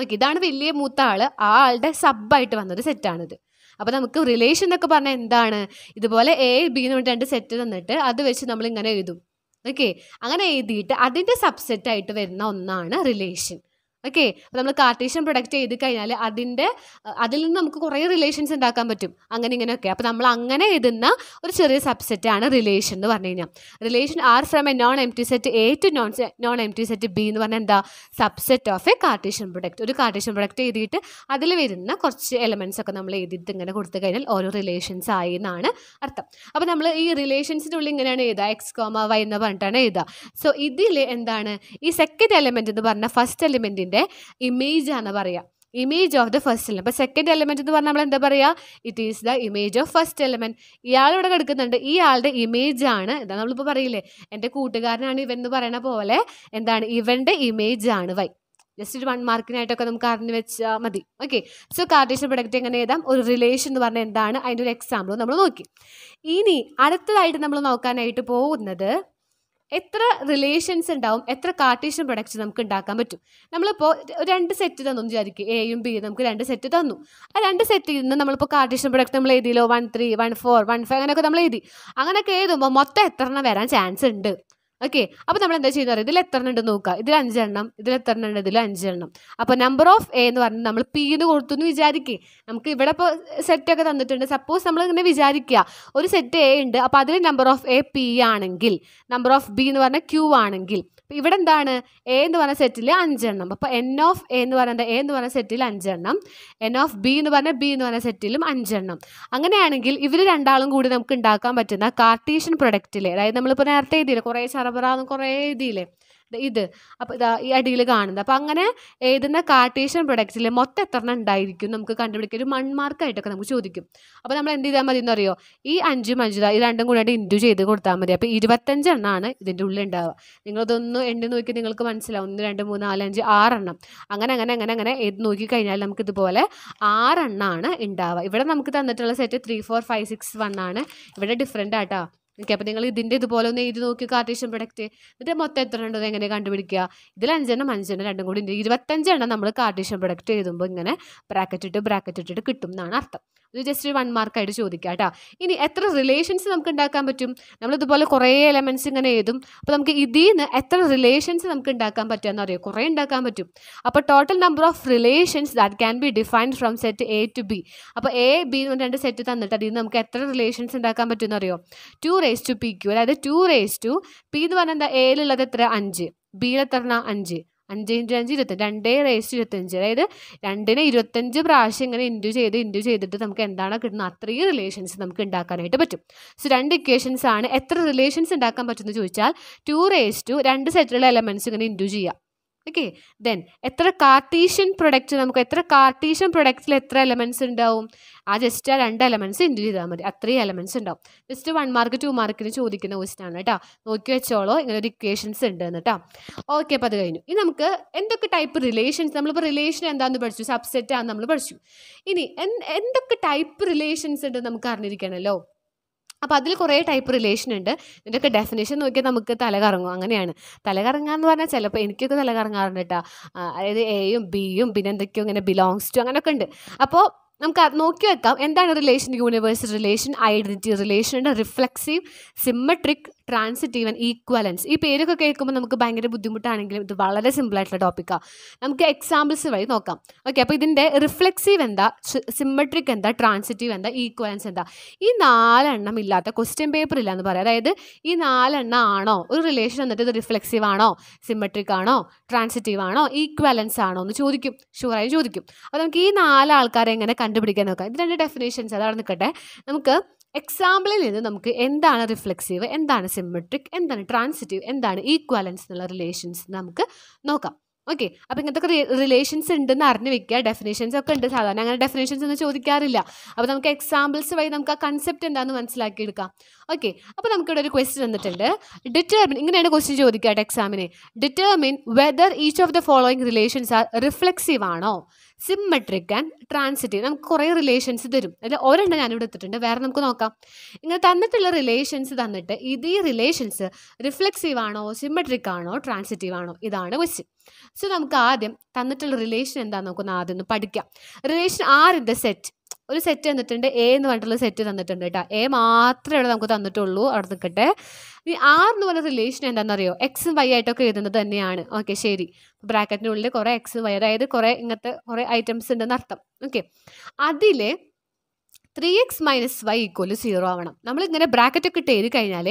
ഓക്കെ ഇതാണ് വലിയ മൂത്ത ആൾ ആ ആളുടെ സബ്ബായിട്ട് വന്നൊരു സെറ്റാണിത് അപ്പോൾ നമുക്ക് റിലേഷൻ എന്നൊക്കെ പറഞ്ഞാൽ എന്താണ് ഇതുപോലെ എ ബി എന്ന് പറഞ്ഞിട്ട് രണ്ട് സെറ്റ് തന്നിട്ട് അത് വെച്ച് നമ്മൾ ഇങ്ങനെ എഴുതും ഓക്കെ അങ്ങനെ എഴുതിയിട്ട് അതിൻ്റെ സബ്സെറ്റായിട്ട് വരുന്ന ഒന്നാണ് റിലേഷൻ ഓക്കെ അപ്പോൾ നമ്മൾ കാർട്ടീഷ്യൻ പ്രൊഡക്റ്റ് ചെയ്ത് കഴിഞ്ഞാൽ അതിൻ്റെ അതിൽ നിന്ന് നമുക്ക് കുറേ റിലേഷൻസ് ഉണ്ടാക്കാൻ പറ്റും അങ്ങനെ ഇങ്ങനെയൊക്കെ അപ്പോൾ നമ്മൾ അങ്ങനെ എഴുതുന്ന ഒരു ചെറിയ സബ്സെറ്റാണ് റിലേഷൻ എന്ന് പറഞ്ഞു കഴിഞ്ഞാൽ relation R from A non empty set A to non non empty set B എന്ന് പറഞ്ഞാൽ എന്താ subset of A Cartesian product ഒരു കാർട്ടീഷ്യൻ പ്രൊഡക്റ്റ് എഴുതിയിട്ട് അതിൽ വരുന്ന കുറച്ച് എലമെൻസ് ഒക്കെ നമ്മൾ എഴുതിയിട്ട് ഇങ്ങനെ കൊടുത്തു കഴിഞ്ഞാൽ ഓരോ റിലേഷൻസ് ആയി എന്നാണ് അർത്ഥം അപ്പോൾ നമ്മൾ ഈ റിലേഷൻസിൻ്റെ ഉള്ളിൽ ഇങ്ങനെയാണ് എഴുതുക എക്സ് കോമ വൈ എന്ന് പറഞ്ഞിട്ടാണ് എഴുതുക സോ ഇതിൽ എന്താണ് ഈ സെക്കൻഡ് എലമെൻറ്റ് എന്ന് പറഞ്ഞാൽ ഫസ്റ്റ് എലിമെൻറ്റിൻ്റെ എലിമെൻറ്റിൻ്റെ ഇമേജ് ആണ് പറയുക image of the first element അപ്പോൾ സെക്കൻഡ് എലമെൻറ്റ് എന്ന് പറഞ്ഞാൽ നമ്മൾ എന്താ പറയുക it is the image of first element ഇയാളിവിടെ കിടക്കുന്നുണ്ട് ഈ ആളുടെ ഇമേജ് ആണ് എന്താ നമ്മളിപ്പോൾ പറയില്ലേ എൻ്റെ കൂട്ടുകാരനാണ് ഇവൻ എന്ന് പറയുന്ന പോലെ എന്താണ് ഇവൻ്റെ ഇമേജ് ആണ് വൈ ജസ്റ്റ് ഒരു വൺ മാർക്കിനായിട്ടൊക്കെ നമുക്ക് അറിഞ്ഞു വെച്ചാൽ മതി ഓക്കെ സോ കാർട്ടേഷ്യൻ പ്രൊഡക്റ്റ് എങ്ങനെ എഴുതാം ഒരു റിലേഷൻ എന്ന് പറഞ്ഞാൽ എന്താണ് അതിൻ്റെ ഒരു എക്സാമ്പിൾ നമ്മൾ നോക്കി ഇനി അടുത്തതായിട്ട് നമ്മൾ നോക്കാനായിട്ട് പോകുന്നത് എത്ര റിലേഷൻസ് ഉണ്ടാവും എത്ര കാർട്ടീഷ്യൻ പ്രൊഡക്ട്സ് നമുക്ക് ഉണ്ടാക്കാൻ പറ്റും നമ്മളിപ്പോൾ രണ്ട് സെറ്റ് തന്നു വിചാരിക്കും എയും ബിയും നമുക്ക് രണ്ട് സെറ്റ് തന്നു ആ രണ്ട് സെറ്റിൽ നിന്ന് നമ്മളിപ്പോൾ കാർട്ടീഷ്യൻ പ്രൊഡക്റ്റ് നമ്മൾ എഴുതിയല്ലോ one three one four one five അങ്ങനെയൊക്കെ നമ്മൾ എഴുതി അങ്ങനെയൊക്കെ എഴുതുമ്പോൾ മൊത്തം എത്ര എണ്ണം വരാൻ ചാൻസ് ഉണ്ട് ഓക്കെ അപ്പോൾ നമ്മൾ എന്താ ചെയ്യുന്നത് ഇതിൽ എത്ര എണ്ണം ഉണ്ടെന്ന് നോക്കുക ഇതിൽ അഞ്ചെണ്ണം ഇതിൽ എത്ര എണ്ണം ഉണ്ട് ഇതിൽ അഞ്ചെണ്ണം അപ്പോൾ നമ്പർ ഓഫ് എ എന്ന് പറഞ്ഞാൽ നമ്മൾ പി എന്ന് കൊടുത്തു എന്ന് വിചാരിക്കേ നമുക്ക് ഇവിടെ ഇപ്പോൾ ഒക്കെ തന്നിട്ടുണ്ട് സപ്പോസ് നമ്മൾ ഇങ്ങനെ വിചാരിക്കുക ഒരു സെറ്റ് എ ഉണ്ട് അപ്പോൾ അതിൽ നമ്പർ ഓഫ് എ പി ആണെങ്കിൽ നമ്പർ ഓഫ് ബി എന്ന് പറഞ്ഞാൽ ക്യൂ ആണെങ്കിൽ ഇവിടെ എന്താണ് എ എന്ന് പറഞ്ഞ സെറ്റിൽ അഞ്ചെണ്ണം അപ്പോൾ എൻ ഓഫ് എ എന്ന് പറയുന്നത് എ എന്ന് പറഞ്ഞ സെറ്റിൽ അഞ്ചെണ്ണം എൻ ഓഫ് ബി എന്ന് പറഞ്ഞ ബി എന്ന് പറഞ്ഞ സെറ്റിലും അഞ്ചെണ്ണം അങ്ങനെയാണെങ്കിൽ ഇവർ രണ്ടാളും കൂടി നമുക്ക് ഉണ്ടാക്കാൻ പറ്റുന്ന കാർട്ടീഷ്യൻ പ്രൊഡക്റ്റിലെ അതായത് നമ്മളിപ്പോൾ നേരത്തെ എഴുതിയില്ലേ കുറേ ചറപറ കുറേ എഴുതിയില്ലേ ഇത് അപ്പോൾ ഇതാ ഈ അടിയിൽ കാണുന്നത് അപ്പോൾ അങ്ങനെ എഴുതുന്ന കാർട്ടീഷ്യൻ പ്രൊഡക്ട്സിൽ മൊത്തം എത്ര എണ്ണം ഉണ്ടായിരിക്കും നമുക്ക് കണ്ടുപിടിക്കുക ഒരു മൺമാർക്കായിട്ടൊക്കെ നമുക്ക് ചോദിക്കും അപ്പോൾ നമ്മൾ എന്ത് ചെയ്താൽ മതി എന്നറിയോ ഈ അഞ്ചും അഞ്ചു ഈ രണ്ടും കൂടെ ഇൻറ്റു ചെയ്ത് കൊടുത്താൽ മതി അപ്പോൾ ഇരുപത്തഞ്ചെണ്ണമാണ് ഇതിൻ്റെ ഉള്ളിൽ ഉണ്ടാവുക ഇതൊന്ന് എണ്ണി നോക്കി നിങ്ങൾക്ക് മനസ്സിലാവും ഒന്ന് രണ്ട് മൂന്ന് നാല് അഞ്ച് ആറെണ്ണം അങ്ങനെ അങ്ങനെ അങ്ങനെ അങ്ങനെ എഴുതി നോക്കി കഴിഞ്ഞാൽ നമുക്ക് ഇതുപോലെ ആറെണ്ണമാണ് ഉണ്ടാവുക ഇവിടെ നമുക്ക് തന്നിട്ടുള്ള set three four five six one ആണ് ഇവിടെ ഡിഫറെൻ്റ് ആട്ടോ ഓക്കെ അപ്പം നിങ്ങൾ ഇതിൻ്റെ ഇതുപോലെ ഒന്ന് എഴുതി നോക്കി കാർട്ടീഷ്യൻ പ്രൊഡക്റ്റ് എന്നിട്ട് മൊത്തം എത്ര ഉണ്ടോ എങ്ങനെ കണ്ടുപിടിക്കുക ഇതിൽ അഞ്ചെണ്ണം അഞ്ചെണ്ണം രണ്ടും കൂടി ഉണ്ട് ഇരുപത്തഞ്ചെണ്ണം നമ്മൾ കാർട്ടീഷ്യൻ പ്രൊഡക്റ്റ് എഴുതുമ്പോൾ ഇങ്ങനെ ബ്രാക്കറ്റ് ഇട്ട് ബ്രാക്കറ്റ് ഇട്ടിട്ട് കിട്ടും എന്നാണ് അർത്ഥം ഇത് ജസ്റ്റ് വൺ മാർക്കായിട്ട് ചോദിക്കുക കേട്ടോ ഇനി എത്ര റിലേഷൻസ് നമുക്ക് ഉണ്ടാക്കാൻ പറ്റും നമ്മളിതുപോലെ കുറേ എലമെൻസ് ഇങ്ങനെ എഴുതും അപ്പോൾ നമുക്ക് ഇതിൽ നിന്ന് എത്ര റിലേഷൻസ് നമുക്ക് ഉണ്ടാക്കാൻ പറ്റുമെന്ന് അറിയാം കുറേ ഉണ്ടാക്കാൻ പറ്റും അപ്പോൾ total number of relations that can be defined from set A to B അപ്പോൾ എ ബി എന്ന് രണ്ട് സെറ്റ് തന്നിട്ട് അതിൽ നിന്ന് നമുക്ക് എത്ര റിലേഷൻസ് ഉണ്ടാക്കാൻ പറ്റുമെന്ന് അറിയോ two raise to P Q അതായത് ടു റേസ് ടു പി എന്ന് പറഞ്ഞാൽ എന്താ എയിലുള്ളത് എത്ര അഞ്ച് ബിയിൽ എത്ര അഞ്ച് അഞ്ച് ഇൻറ്റു അഞ്ച് ഇരുപത്തഞ്ച് രണ്ടേ റേസ് ഇരുപത്തഞ്ച് അതായത് രണ്ടിനെ ഇരുപത്തഞ്ച് പ്രാവശ്യം ഇങ്ങനെ ഇൻറ്റു ചെയ്ത് ഇൻറ്റു ചെയ്തിട്ട് നമുക്ക് എന്താണ് കിട്ടുന്നത് അത്രയും റിലേഷൻസ് നമുക്ക് ഉണ്ടാക്കാനായിട്ട് പറ്റും സോ രണ്ട് ഇക്വേഷൻസ് ആണ് എത്ര റിലേഷൻസ് ഉണ്ടാക്കാൻ പറ്റുമെന്ന് ചോദിച്ചാൽ ടു റേസ് ടു രണ്ട് സെറ്റിലുള്ള എലമെൻറ്റ്സ് ഇങ്ങനെ ഇൻറ്റു ചെയ്യാം ഓക്കെ ദെൻ എത്ര കാർട്ടീഷ്യൻ പ്രൊഡക്റ്റ് നമുക്ക് എത്ര കാർട്ടീഷ്യൻ പ്രൊഡക്റ്റിൽ എത്ര എലമെൻറ്റ്സ് ഉണ്ടാവും ആ ജസ്റ്റ് ആ രണ്ട് എലമെൻറ്റ്സ് ഇൻറ്റു ചെയ്താൽ മതി അത്രയും എലമെൻറ്റ്സ് ഉണ്ടാവും ജസ്റ്റ് വൺ മാർക്ക് ടു മാർക്കിന് ചോദിക്കുന്ന ക്വസ്റ്റൻ ആണ് കേട്ടോ നോക്കി വെച്ചോളോ ഇങ്ങനെ ഒരു ഇക്വേഷൻസ് ഉണ്ട് കേട്ടോ ഓക്കെ അപ്പോൾ അത് കഴിഞ്ഞു ഇനി നമുക്ക് എന്തൊക്കെ ടൈപ്പ് റിലേഷൻസ് നമ്മളിപ്പോൾ റിലേഷൻ എന്താണെന്ന് പഠിച്ചു സബ്സെറ്റ് ആണെന്ന് നമ്മൾ പഠിച്ചു ഇനി എന്തൊക്കെ ടൈപ്പ് റിലേഷൻസ് ഉണ്ട് നമുക്ക് അറിഞ്ഞിരിക്കണമല്ലോ അപ്പോൾ അതിൽ കുറേ ടൈപ്പ് റിലേഷൻ ഉണ്ട് ഇതിൻ്റെയൊക്കെ ഡെഫിനേഷൻ നോക്കിയാൽ നമുക്ക് തലകറങ്ങും അങ്ങനെയാണ് തലകറങ്ങുക എന്ന് പറഞ്ഞാൽ ചിലപ്പോൾ എനിക്കൊക്കെ തലകറങ്ങാറുണ്ട് കേട്ടോ അതായത് എയും ബിയും പിന്നെ എന്തൊക്കെയോ ഇങ്ങനെ ബിലോങ്സ് ടു അങ്ങനെയൊക്കെ ഉണ്ട് അപ്പോൾ നമുക്ക് നോക്കി വെക്കാം എന്താണ് relation universe relation identity relation ഉണ്ട് reflexive symmetric transitive and equivalence ഈ പേരൊക്കെ കേൾക്കുമ്പോൾ നമുക്ക് ഭയങ്കര ബുദ്ധിമുട്ടാണെങ്കിലും ഇത് വളരെ സിമ്പിളായിട്ടുള്ള ടോപ്പിക്കാണ് നമുക്ക് എക്സാമ്പിൾസ് വഴി നോക്കാം ഓക്കെ അപ്പോൾ ഇതിൻ്റെ റിഫ്ലെക്സീവ് എന്താ സിമ്മട്രിക് എന്താ ട്രാൻസിറ്റീവ് എന്താ ഈക്വലൻസ് എന്താ ഈ നാലെണ്ണം ഇല്ലാത്ത ക്വസ്റ്റ്യൻ പേപ്പർ ഇല്ല എന്ന് പറയാം അതായത് ഈ നാലെണ്ണം ആണോ ഒരു റിലേഷൻ എന്നിട്ട് ഇത് റിഫ്ലെക്സീവ് ആണോ സിമ്മട്രിക് ആണോ ട്രാൻസിറ്റീവ് ആണോ ഈക്വലൻസ് ആണോ എന്ന് ചോദിക്കും ഷുവറായി ചോദിക്കും അപ്പോൾ നമുക്ക് ഈ നാല് ആൾക്കാരെ എങ്ങനെ കണ്ടുപിടിക്കാൻ നോക്കാം ഇത് രണ്ട് ഡെഫിനേഷൻസ് അതവിടെ നിൽക്കട്ടെ നമുക്ക് എക്സാമ്പിളിൽ നിന്ന് നമുക്ക് എന്താണ് റിഫ്ലെക്സീവ് എന്താണ് സിമെട്രിക് എന്താണ് ട്രാൻസിറ്റീവ് എന്താണ് ഈക്വാലൻസ് എന്നുള്ള റിലേഷൻസ് നമുക്ക് നോക്കാം ഓക്കെ അപ്പോൾ ഇങ്ങനത്തെ റിലേഷൻസ് ഉണ്ടെന്ന് അറിഞ്ഞു വെക്കുക ഡെഫിനേഷൻസ് ഒക്കെ ഉണ്ട് സാധാരണ അങ്ങനെ ഡെഫിനേഷൻസ് ഒന്നും ചോദിക്കാറില്ല അപ്പോൾ നമുക്ക് എക്സാമ്പിൾസ് വഴി നമുക്ക് ആ കൺസെപ്റ്റ് എന്താണെന്ന് മനസ്സിലാക്കിയെടുക്കാം ഓക്കെ അപ്പോൾ നമുക്കിവിടെ ഒരു ക്വസ്റ്റ്യൻ തന്നിട്ടുണ്ട് ഡിറ്റർമിൻ ഇങ്ങനെയാണ് ക്വസ്റ്റ്യൻ ചോദിക്കുക എക്സാമിന് determine whether each of the following relations are reflexive ആണോ സിമ്മട്രിക് ആൻഡ് ട്രാൻസിറ്റീവ് നമുക്ക് കുറേ റിലേഷൻസ് തരും അതിൽ ഒരെണ്ണം ഞാനിവിടെ എടുത്തിട്ടുണ്ട് വേറെ നമുക്ക് നോക്കാം ഇങ്ങനെ തന്നിട്ടുള്ള റിലേഷൻസ് തന്നിട്ട് ഇത് ഈ റിലേഷൻസ് റിഫ്ലെക്സീവ് ആണോ സിമ്മട്രിക് ആണോ ട്രാൻസിറ്റീവ് ആണോ ഇതാണ് വെച്ച് സോ നമുക്ക് ആദ്യം തന്നിട്ടുള്ള റിലേഷൻ എന്താണെന്ന് നമുക്കൊന്ന് ആദ്യം ഒന്ന് പഠിക്കാം relation R in the set ഒരു സെറ്റ് തന്നിട്ടുണ്ട് എ എന്ന് പറഞ്ഞിട്ടുള്ള സെറ്റ് തന്നിട്ടുണ്ട് കേട്ടോ എ മാത്രമേ ഇവിടെ നമുക്ക് തന്നിട്ടുള്ളൂ അവിടെ നിൽക്കട്ടെ ഈ ആർ എന്ന് പറയുന്ന റിലേഷൻ എന്താണെന്നറിയോ എക്സും വൈ ആയിട്ടൊക്കെ എഴുതുന്നത് തന്നെയാണ് ഓക്കെ ശരി ബ്രാക്കറ്റിൻ്റെ ഉള്ളിൽ കുറേ എക്സ് വൈ അതായത് കുറേ ഇങ്ങനത്തെ കുറേ ഐറ്റംസ് ഉണ്ടെന്ന് അർത്ഥം ഓക്കെ അതിൽ three X minus Y equal zero ആവണം നമ്മൾ ഇങ്ങനെ ബ്രാക്കറ്റ് ഒക്കെ ഇട്ട് എഴുതി കഴിഞ്ഞാൽ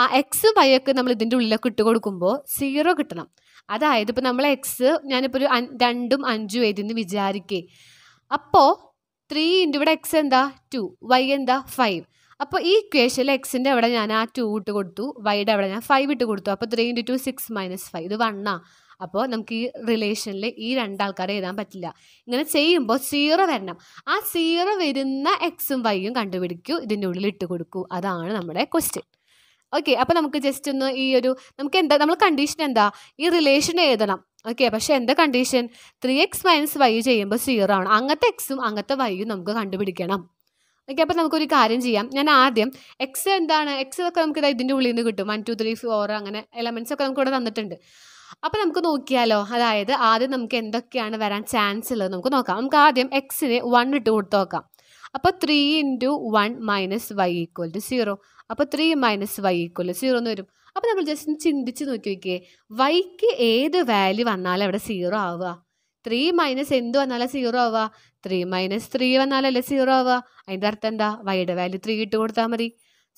ആ എക്സ് വൈ ഒക്കെ നമ്മൾ ഇതിൻ്റെ ഉള്ളിലൊക്കെ ഇട്ട് കൊടുക്കുമ്പോൾ സീറോ കിട്ടണം അതായത് ഇപ്പോൾ നമ്മൾ എക്സ് ഞാനിപ്പോൾ ഒരു രണ്ടും അഞ്ചും എഴുതി എന്ന് വിചാരിക്കേ അപ്പോൾ ത്രീ ഇൻറ്റു ഇവിടെ എക്സ് എന്താ ടു വൈ എന്താ ഫൈവ് അപ്പോൾ ഈ ഇക്വേഷനിൽ എക്സിൻ്റെ അവിടെ ഞാൻ ആ ടു ഇട്ട് കൊടുത്തു വൈയുടെ അവിടെ ഞാൻ ഫൈവ് ഇട്ട് കൊടുത്തു അപ്പോൾ three into two six minus five ഇത് വണ്ണാ അപ്പോൾ നമുക്ക് ഈ റിലേഷനിൽ ഈ രണ്ടാൾക്കാരെ എഴുതാൻ പറ്റില്ല ഇങ്ങനെ ചെയ്യുമ്പോൾ സീറോ വരണം ആ സീറോ വരുന്ന എക്സും വൈയും കണ്ടുപിടിക്കൂ ഇതിൻ്റെ ഉള്ളിൽ ഇട്ട് കൊടുക്കൂ അതാണ് നമ്മുടെ ക്വസ്റ്റ്യൻ ഓക്കെ അപ്പോൾ നമുക്ക് ജസ്റ്റ് ഒന്ന് ഈ ഒരു നമുക്ക് എന്താ നമ്മൾ കണ്ടീഷൻ എന്താ ഈ റിലേഷൻ എഴുതണം ഓക്കെ പക്ഷെ എന്താ condition three X minus Y ചെയ്യുമ്പോൾ സീറോ ആണ് അങ്ങനത്തെ എക്സും അങ്ങനത്തെ വൈയും നമുക്ക് കണ്ടുപിടിക്കണം ഓക്കെ അപ്പോൾ നമുക്കൊരു കാര്യം ചെയ്യാം ഞാൻ ആദ്യം എക്സ് എന്താണ് എക്സ് ഒക്കെ നമുക്ക് ഇതാ ഇതിൻ്റെ ഉള്ളിൽ നിന്ന് കിട്ടും വൺ ടു ത്രീ ഫോർ അങ്ങനെ എലമെൻസ് ഒക്കെ നമുക്ക് ഇവിടെ തന്നിട്ടുണ്ട് അപ്പോൾ നമുക്ക് നോക്കിയാലോ അതായത് ആദ്യം നമുക്ക് എന്തൊക്കെയാണ് വരാൻ ചാൻസ് ഉള്ളത് നമുക്ക് നോക്കാം നമുക്ക് ആദ്യം എക്സിന് വൺ ഇട്ട് കൊടുത്ത് നോക്കാം അപ്പോൾ three into one minus Y equal to zero അപ്പോൾ three minus Y equal zero എന്ന് വരും അപ്പോൾ നമ്മൾ ജസ്റ്റ് ചിന്തിച്ച് നോക്കി നോക്കിയേ വൈക്ക് ഏത് വാല്യൂ വന്നാലും അവിടെ സീറോ ആവുക ത്രീ മൈനസ് എന്ത് വന്നാലും സീറോ ആവുക ത്രീ മൈനസ് ത്രീ വന്നാലല്ലേ സീറോ ആവുക അതിൻ്റെ അർത്ഥം എന്താ വൈയുടെ വാല്യൂ ത്രീ ഇട്ട് കൊടുത്താൽ മതി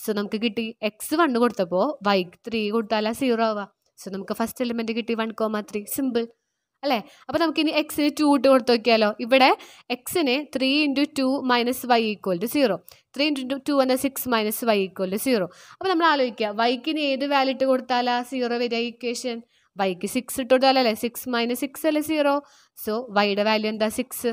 സോ നമുക്ക് കിട്ടി എക്സ് വൺ കൊടുത്തപ്പോൾ വൈക്ക് ത്രീ കൊടുത്താലാ സീറോ ആവുക സോ നമുക്ക് ഫസ്റ്റ് എലിമെൻറ്റ് കിട്ടി വൺ കോമ ത്രീ സിമ്പിൾ അല്ലേ അപ്പോൾ നമുക്കിനി എക്സിന് ടു ഇട്ട് കൊടുത്ത് നോക്കിയാലോ ഇവിടെ എക്സിന് three into two minus Y equal to zero three into two എന്ന six minus Y equal to zero അപ്പോൾ നമ്മൾ ആലോചിക്കുക വൈക്കിന് ഏത് വാല്യൂ ഇട്ട് കൊടുത്താലാ സീറോ വരിക ഈക്വേഷൻ വൈക്ക് സിക്സ് ഇട്ട് കൊടുത്താലല്ലേ സിക്സ് മൈനസ് സിക്സ് അല്ലേ സീറോ സോ വൈയുടെ വാല്യൂ എന്താ സിക്സ്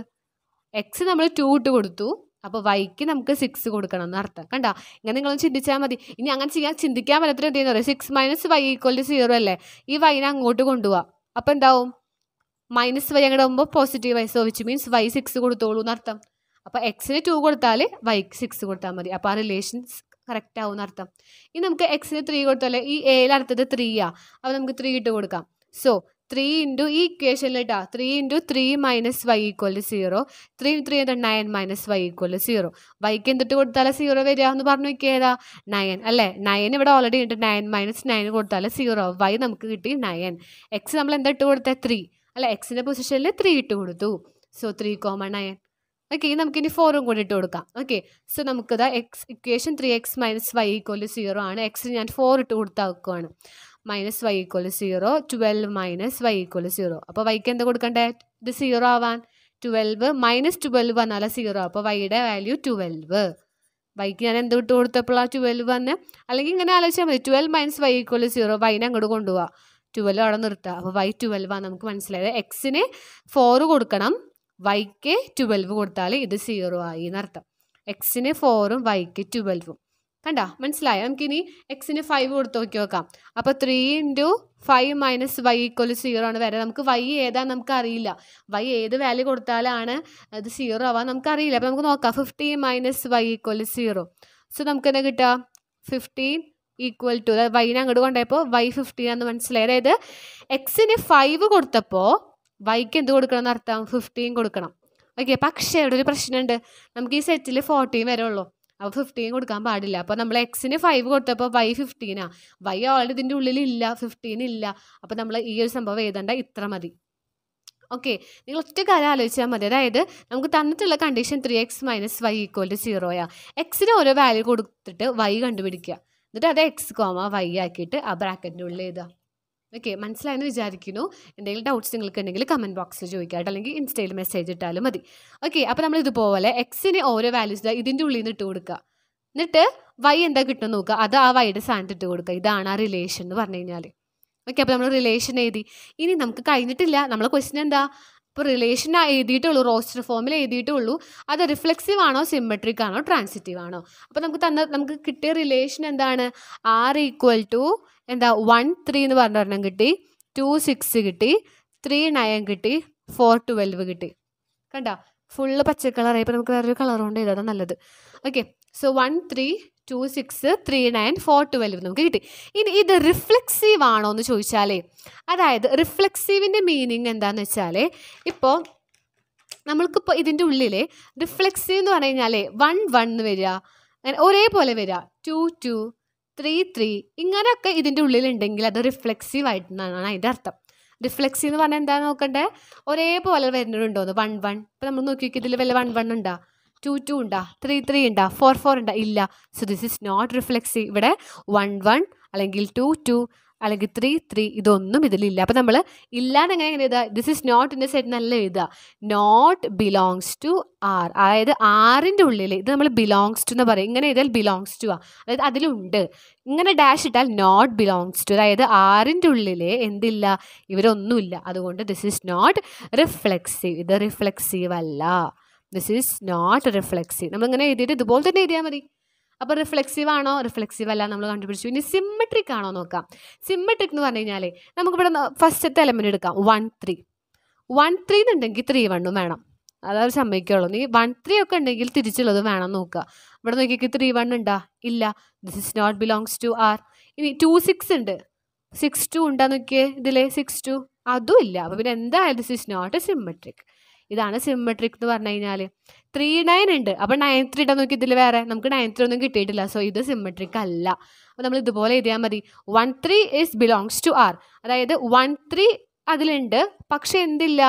എക്സ് നമ്മൾ ടു ഇട്ട് കൊടുത്തു അപ്പോൾ വൈക്ക് നമുക്ക് സിക്സ് കൊടുക്കണം എന്ന് അർത്ഥം കണ്ടാ ഇങ്ങനെ നിങ്ങളൊന്ന് ചിന്തിച്ചാൽ മതി ഇനി അങ്ങനെ ചെയ്യാൻ ചിന്തിക്കാൻ പറ്റത്തില്ല എന്ത് ചെയ്യുന്നത് six minus Y equal to zero അല്ലേ ഈ വൈനെ അങ്ങോട്ട് കൊണ്ടുപോവാം അപ്പോൾ എന്താവും മൈനസ് വൈ അങ്ങനെ ആകുമ്പോൾ positive Y so which means Y six കൊടുത്തോളൂ എന്നർത്ഥം അപ്പോൾ എക്സിന് ടു കൊടുത്താൽ വൈ സിക്സ് കൊടുത്താൽ മതി അപ്പോൾ ആ റിലേഷൻസ് കറക്റ്റ് ആവും എന്നർത്ഥം ഇനി നമുക്ക് എക്സിന് ത്രീ കൊടുത്താലേ ഈ എയിൽ അടുത്തത് ത്രീ ആ അപ്പോൾ നമുക്ക് ത്രീ ഇട്ട് കൊടുക്കാം സോ ത്രീ ഇൻറ്റു ഈ ഇക്വേഷനിൽ ഇട്ടാ three into three minus Y equal to zero three three എന്താ nine minus Y equal to zero വൈക്ക് എന്തിട്ട് കൊടുത്താലേ സീറോ വരിക എന്ന് പറഞ്ഞു നോക്കിയതാ നയൻ അല്ലേ നയൻ ഇവിടെ ഓൾറെഡി ഉണ്ട് നയൻ മൈനസ് നയൻ കൊടുത്താലേ സീറോ വൈ നമുക്ക് കിട്ടി നയൻ എക്സ് നമ്മൾ എന്താ ഇട്ട് കൊടുത്താൽ ത്രീ അല്ല എക്സിൻ്റെ പൊസിഷനിൽ ത്രീ ഇട്ട് കൊടുത്തു so three comma nine okay നമുക്ക് ഇനി ഫോറും കൂടി ഇട്ട് കൊടുക്കാം ഓക്കെ സോ നമുക്ക് ഇതാ X equation three X minus Y equal zero ആണ് എക്സ് ഞാൻ ഫോർ ഇട്ട് കൊടുത്താൽ കൊടുത്താക്കുകയാണ് minus Y equal zero twelve minus Y equal zero അപ്പോൾ വൈക്ക് എന്താ കൊടുക്കണ്ടേ ഇത് സീറോ ആവാൻ ട്വൽവ് മൈനസ് ട്വൽവ് വന്നാലും സീറോ അപ്പോൾ വൈയുടെ വാല്യൂ ട്വൽവ് വൈക്ക് ഞാൻ എന്ത് വിട്ട് കൊടുത്തപ്പോഴാണ് ട്വൽവ് വന്ന് അല്ലെങ്കിൽ ഇങ്ങനെ ആലോചിച്ചാൽ മതി twelve minus Y equal zero വൈനെ അങ്ങോട്ട് കൊണ്ടുപോവാം ട്വൽവ് അവിടെ നിർത്തുക അപ്പോൾ വൈ ട്വൽവ് ആണ് നമുക്ക് മനസ്സിലായത് എക്സിന് ഫോർ കൊടുക്കണം വൈക്ക് ട്വൽവ് കൊടുത്താൽ ഇത് സീറോ ആയി എന്നർത്ഥം എക്സിന് ഫോറും വൈക്ക് ട്വൽവും കണ്ട മനസ്സിലായ നമുക്കിനി എക്സിന് ഫൈവ് കൊടുത്ത് നോക്കി നോക്കാം അപ്പോൾ three into five minus Y equal zero ആണ് വരെ നമുക്ക് വൈ നമുക്ക് അറിയില്ല വൈ ഏത് വാല്യൂ കൊടുത്താലാണ് അത് സീറോ ആവാൻ നമുക്ക് അറിയില്ല അപ്പോൾ നമുക്ക് നോക്കാം fifteen minus Y equal zero so നമുക്ക് എന്താ കിട്ടുക ഫിഫ്റ്റീൻ ഈക്വൽ ടു അതായത് വൈനെ അങ്ങോട്ട് കൊണ്ടുപോയപ്പോൾ വൈ ഫിഫ്റ്റീൻ എന്ന് മനസ്സിലായി അതായത് എക്സിന് ഫൈവ് കൊടുത്തപ്പോൾ വൈക്ക് എന്ത് കൊടുക്കണം എന്ന് അർത്ഥം ഫിഫ്റ്റീൻ കൊടുക്കണം ഓക്കെ പക്ഷേ ഇവിടെ ഒരു പ്രശ്നമുണ്ട് നമുക്ക് ഈ സെറ്റിൽ ഫോർട്ടീൻ വരെ ഉള്ളൂ അപ്പോൾ ഫിഫ്റ്റീൻ കൊടുക്കാൻ പാടില്ല അപ്പോൾ നമ്മൾ എക്സിന് ഫൈവ് കൊടുത്തപ്പോൾ വൈ ഫിഫ്റ്റീനാ വൈ ഓൾറെഡി ഇതിൻ്റെ ഉള്ളിൽ ഇല്ല ഫിഫ്റ്റീൻ ഇല്ല അപ്പോൾ നമ്മൾ ഈ ഒരു സംഭവം എഴുതേണ്ട ഇത്ര മതി ഓക്കെ നിങ്ങൾ ഒറ്റ കാര്യം ആലോചിച്ചാൽ മതി അതായത് നമുക്ക് തന്നിട്ടുള്ള condition three X minus Y equal to സീറോയാണ് എക്സിന് ഓരോ വാല്യൂ കൊടുത്തിട്ട് വൈ കണ്ടുപിടിക്കുക എന്നിട്ട് അത് എക്സ് കോമ വൈ ആക്കിയിട്ട് ആ ബ്രാക്കറ്റിൻ്റെ ഉള്ളിൽ എഴുതുക ഓക്കെ മനസ്സിലായെന്ന് വിചാരിക്കുന്നു എന്തെങ്കിലും ഡൗട്ട്സ് നിങ്ങൾക്ക് ഉണ്ടെങ്കിൽ കമൻറ്റ് ബോക്സിൽ ചോദിക്കാം അല്ലെങ്കിൽ ഇൻസ്റ്റയിൽ മെസ്സേജ് ഇട്ടാലും മതി ഓക്കെ അപ്പോൾ നമ്മൾ ഇതുപോലെ എക്സിന് ഓരോ വാല്യൂസ് ഇതിൻ്റെ ഉള്ളിൽ നിന്ന് ഇട്ട് കൊടുക്കുക എന്നിട്ട് വൈ എന്താ കിട്ടുമെന്ന് നോക്കുക അത് ആ വൈയുടെ സ്ഥാനത്ത് ഇട്ട് കൊടുക്കുക ഇതാണ് ആ റിലേഷൻ എന്ന് പറഞ്ഞു കഴിഞ്ഞാൽ ഓക്കെ അപ്പോൾ നമ്മൾ റിലേഷൻ എഴുതി ഇനി നമുക്ക് കഴിഞ്ഞിട്ടില്ല നമ്മളെ ക്വസ്റ്റ്യൻ എന്താ ഇപ്പോൾ റിലേഷൻ എഴുതിയിട്ടുള്ളൂ റോസ്റ്റർ ഫോമിൽ എഴുതിയിട്ടുള്ളൂ അത് റിഫ്ലെക്സീവ് ആണോ സിമെട്രിക് ആണോ ട്രാൻസിറ്റീവ് ആണോ അപ്പോൾ നമുക്ക് തന്ന നമുക്ക് കിട്ടിയ റിലേഷൻ എന്താണ് ആർ ഈക്വൽ ടു എന്താ വൺ ത്രീ എന്ന് ഒരെണ്ണം കിട്ടി ടു സിക്സ് കിട്ടി ത്രീ നയൻ കിട്ടി ഫോർ ട്വൽവ് കിട്ടി കണ്ടോ ഫുള്ള് പച്ച കളറായി ഇപ്പോൾ നമുക്ക് വേറൊരു കളർ കൊണ്ട് എഴുതാം നല്ലത് okay so one three two six three nine four twelve നമുക്ക് കിട്ടി ഇനി ഇത് റിഫ്ലെക്സീവ് ആണോ എന്ന് ചോദിച്ചാലേ അതായത് റിഫ്ലെക്സീവിൻ്റെ മീനിങ് എന്താണെന്ന് വെച്ചാൽ ഇപ്പോൾ നമ്മൾക്കിപ്പോൾ ഇതിൻ്റെ ഉള്ളിൽ റിഫ്ലെക്സീവ് എന്ന് പറഞ്ഞു കഴിഞ്ഞാൽ വൺ വൺ വരിക ഒരേപോലെ വരിക ടു ടു ത്രീ ത്രീ ഇങ്ങനെയൊക്കെ ഇതിൻ്റെ ഉള്ളിലുണ്ടെങ്കിൽ അത് റിഫ്ലെക്സീവ് ആയിട്ടെന്നാണ് അതിൻ്റെ അർത്ഥം റിഫ്ലെക്സീവ് എന്ന് പറഞ്ഞാൽ എന്താ നോക്കണ്ടേ ഒരേപോലെ വരുന്നുണ്ടോ അത് വൺ വൺ ഇപ്പം നമ്മൾ നോക്കി ഇതിൽ വല്ല വൺ വൺ ഉണ്ടോ ടു ടു ഉണ്ടാ ത്രീ ത്രീ ഉണ്ടാ ഫോർ ഫോർ ഉണ്ടാ ഇല്ല so this is not reflexive ഇവിടെ വൺ വൺ അല്ലെങ്കിൽ ടു ടു അല്ലെങ്കിൽ ത്രീ ത്രീ ഇതൊന്നും ഇതിലില്ല അപ്പം നമ്മൾ ഇല്ലാതെ എങ്ങനെ എങ്ങനെ എഴുതുക this is not in the set നല്ല എഴുതുക നോട്ട് ബിലോങ്സ് ടു ആർ അതായത് ആറിൻ്റെ ഉള്ളിൽ ഇത് നമ്മൾ ബിലോങ്സ് ടു എന്ന് പറയും ഇങ്ങനെ എഴുതിയാൽ ബിലോങ്സ് ടു ആ അതായത് അതിലുണ്ട് ഇങ്ങനെ ഡാഷ് ഇട്ടാൽ നോട്ട് ബിലോങ്സ് ടു അതായത് ആറിൻ്റെ ഉള്ളിൽ എന്തില്ല ഇവരൊന്നുമില്ല അതുകൊണ്ട് ദിസ് ഇസ് നോട്ട് റിഫ്ലെക്സീവ് ഇത് റിഫ്ലെക്സീവ് അല്ല ദിസ് ഈസ് നോട്ട് റിഫ്ലെക്സീവ് നമ്മളിങ്ങനെ എഴുതിയിട്ട് ഇതുപോലെ തന്നെ എഴുതിയാൽ മതി അപ്പോൾ റിഫ്ലെക്സീവ് ആണോ റിഫ്ലെക്സീവ് അല്ല നമ്മൾ കണ്ടുപിടിച്ചു ഇനി സിമ്മട്രിക് ആണോ നോക്കാം സിമ്മട്രിക് എന്ന് പറഞ്ഞു കഴിഞ്ഞാൽ നമുക്കിവിടെ ഫസ്റ്റത്തെ എലമെൻറ്റ് എടുക്കാം വൺ ത്രീ വൺ ത്രീ എന്നുണ്ടെങ്കിൽ ത്രീ വണ്ണും വേണം അതായത് സമ്മതിക്കുള്ളൂ നീ വൺ ത്രീ ഒക്കെ ഉണ്ടെങ്കിൽ തിരിച്ചുള്ളത് വേണം നോക്കുക ഇവിടെ നോക്കിക്ക് ത്രീ വൺ ഉണ്ടാ ഇല്ല this is not belongs to R ഇനി ടു സിക്സ് ഉണ്ട് സിക്സ് ടു ഉണ്ടാ നോക്കിയേ ഇതിലെ സിക്സ് ടു അതും ഇല്ല അപ്പോൾ പിന്നെ എന്തായാലും this is not a symmetric ഇതാണ് സിമ്മട്രിക് എന്ന് പറഞ്ഞു കഴിഞ്ഞാൽ ത്രീ നയൻ ഉണ്ട് അപ്പോൾ നയൻ ത്രീ ഇട്ടാൽ നോക്കി ഇതിൽ വേറെ നമുക്ക് നയൻ ത്രീ ഒന്നും കിട്ടിയിട്ടില്ല സോ ഇത് സിമ്മട്രിക് അല്ല അപ്പോൾ നമ്മൾ ഇതുപോലെ എഴുതിയാൽ മതി one three is belongs to R അതായത് വൺ ത്രീ അതിലുണ്ട് പക്ഷേ എന്തില്ല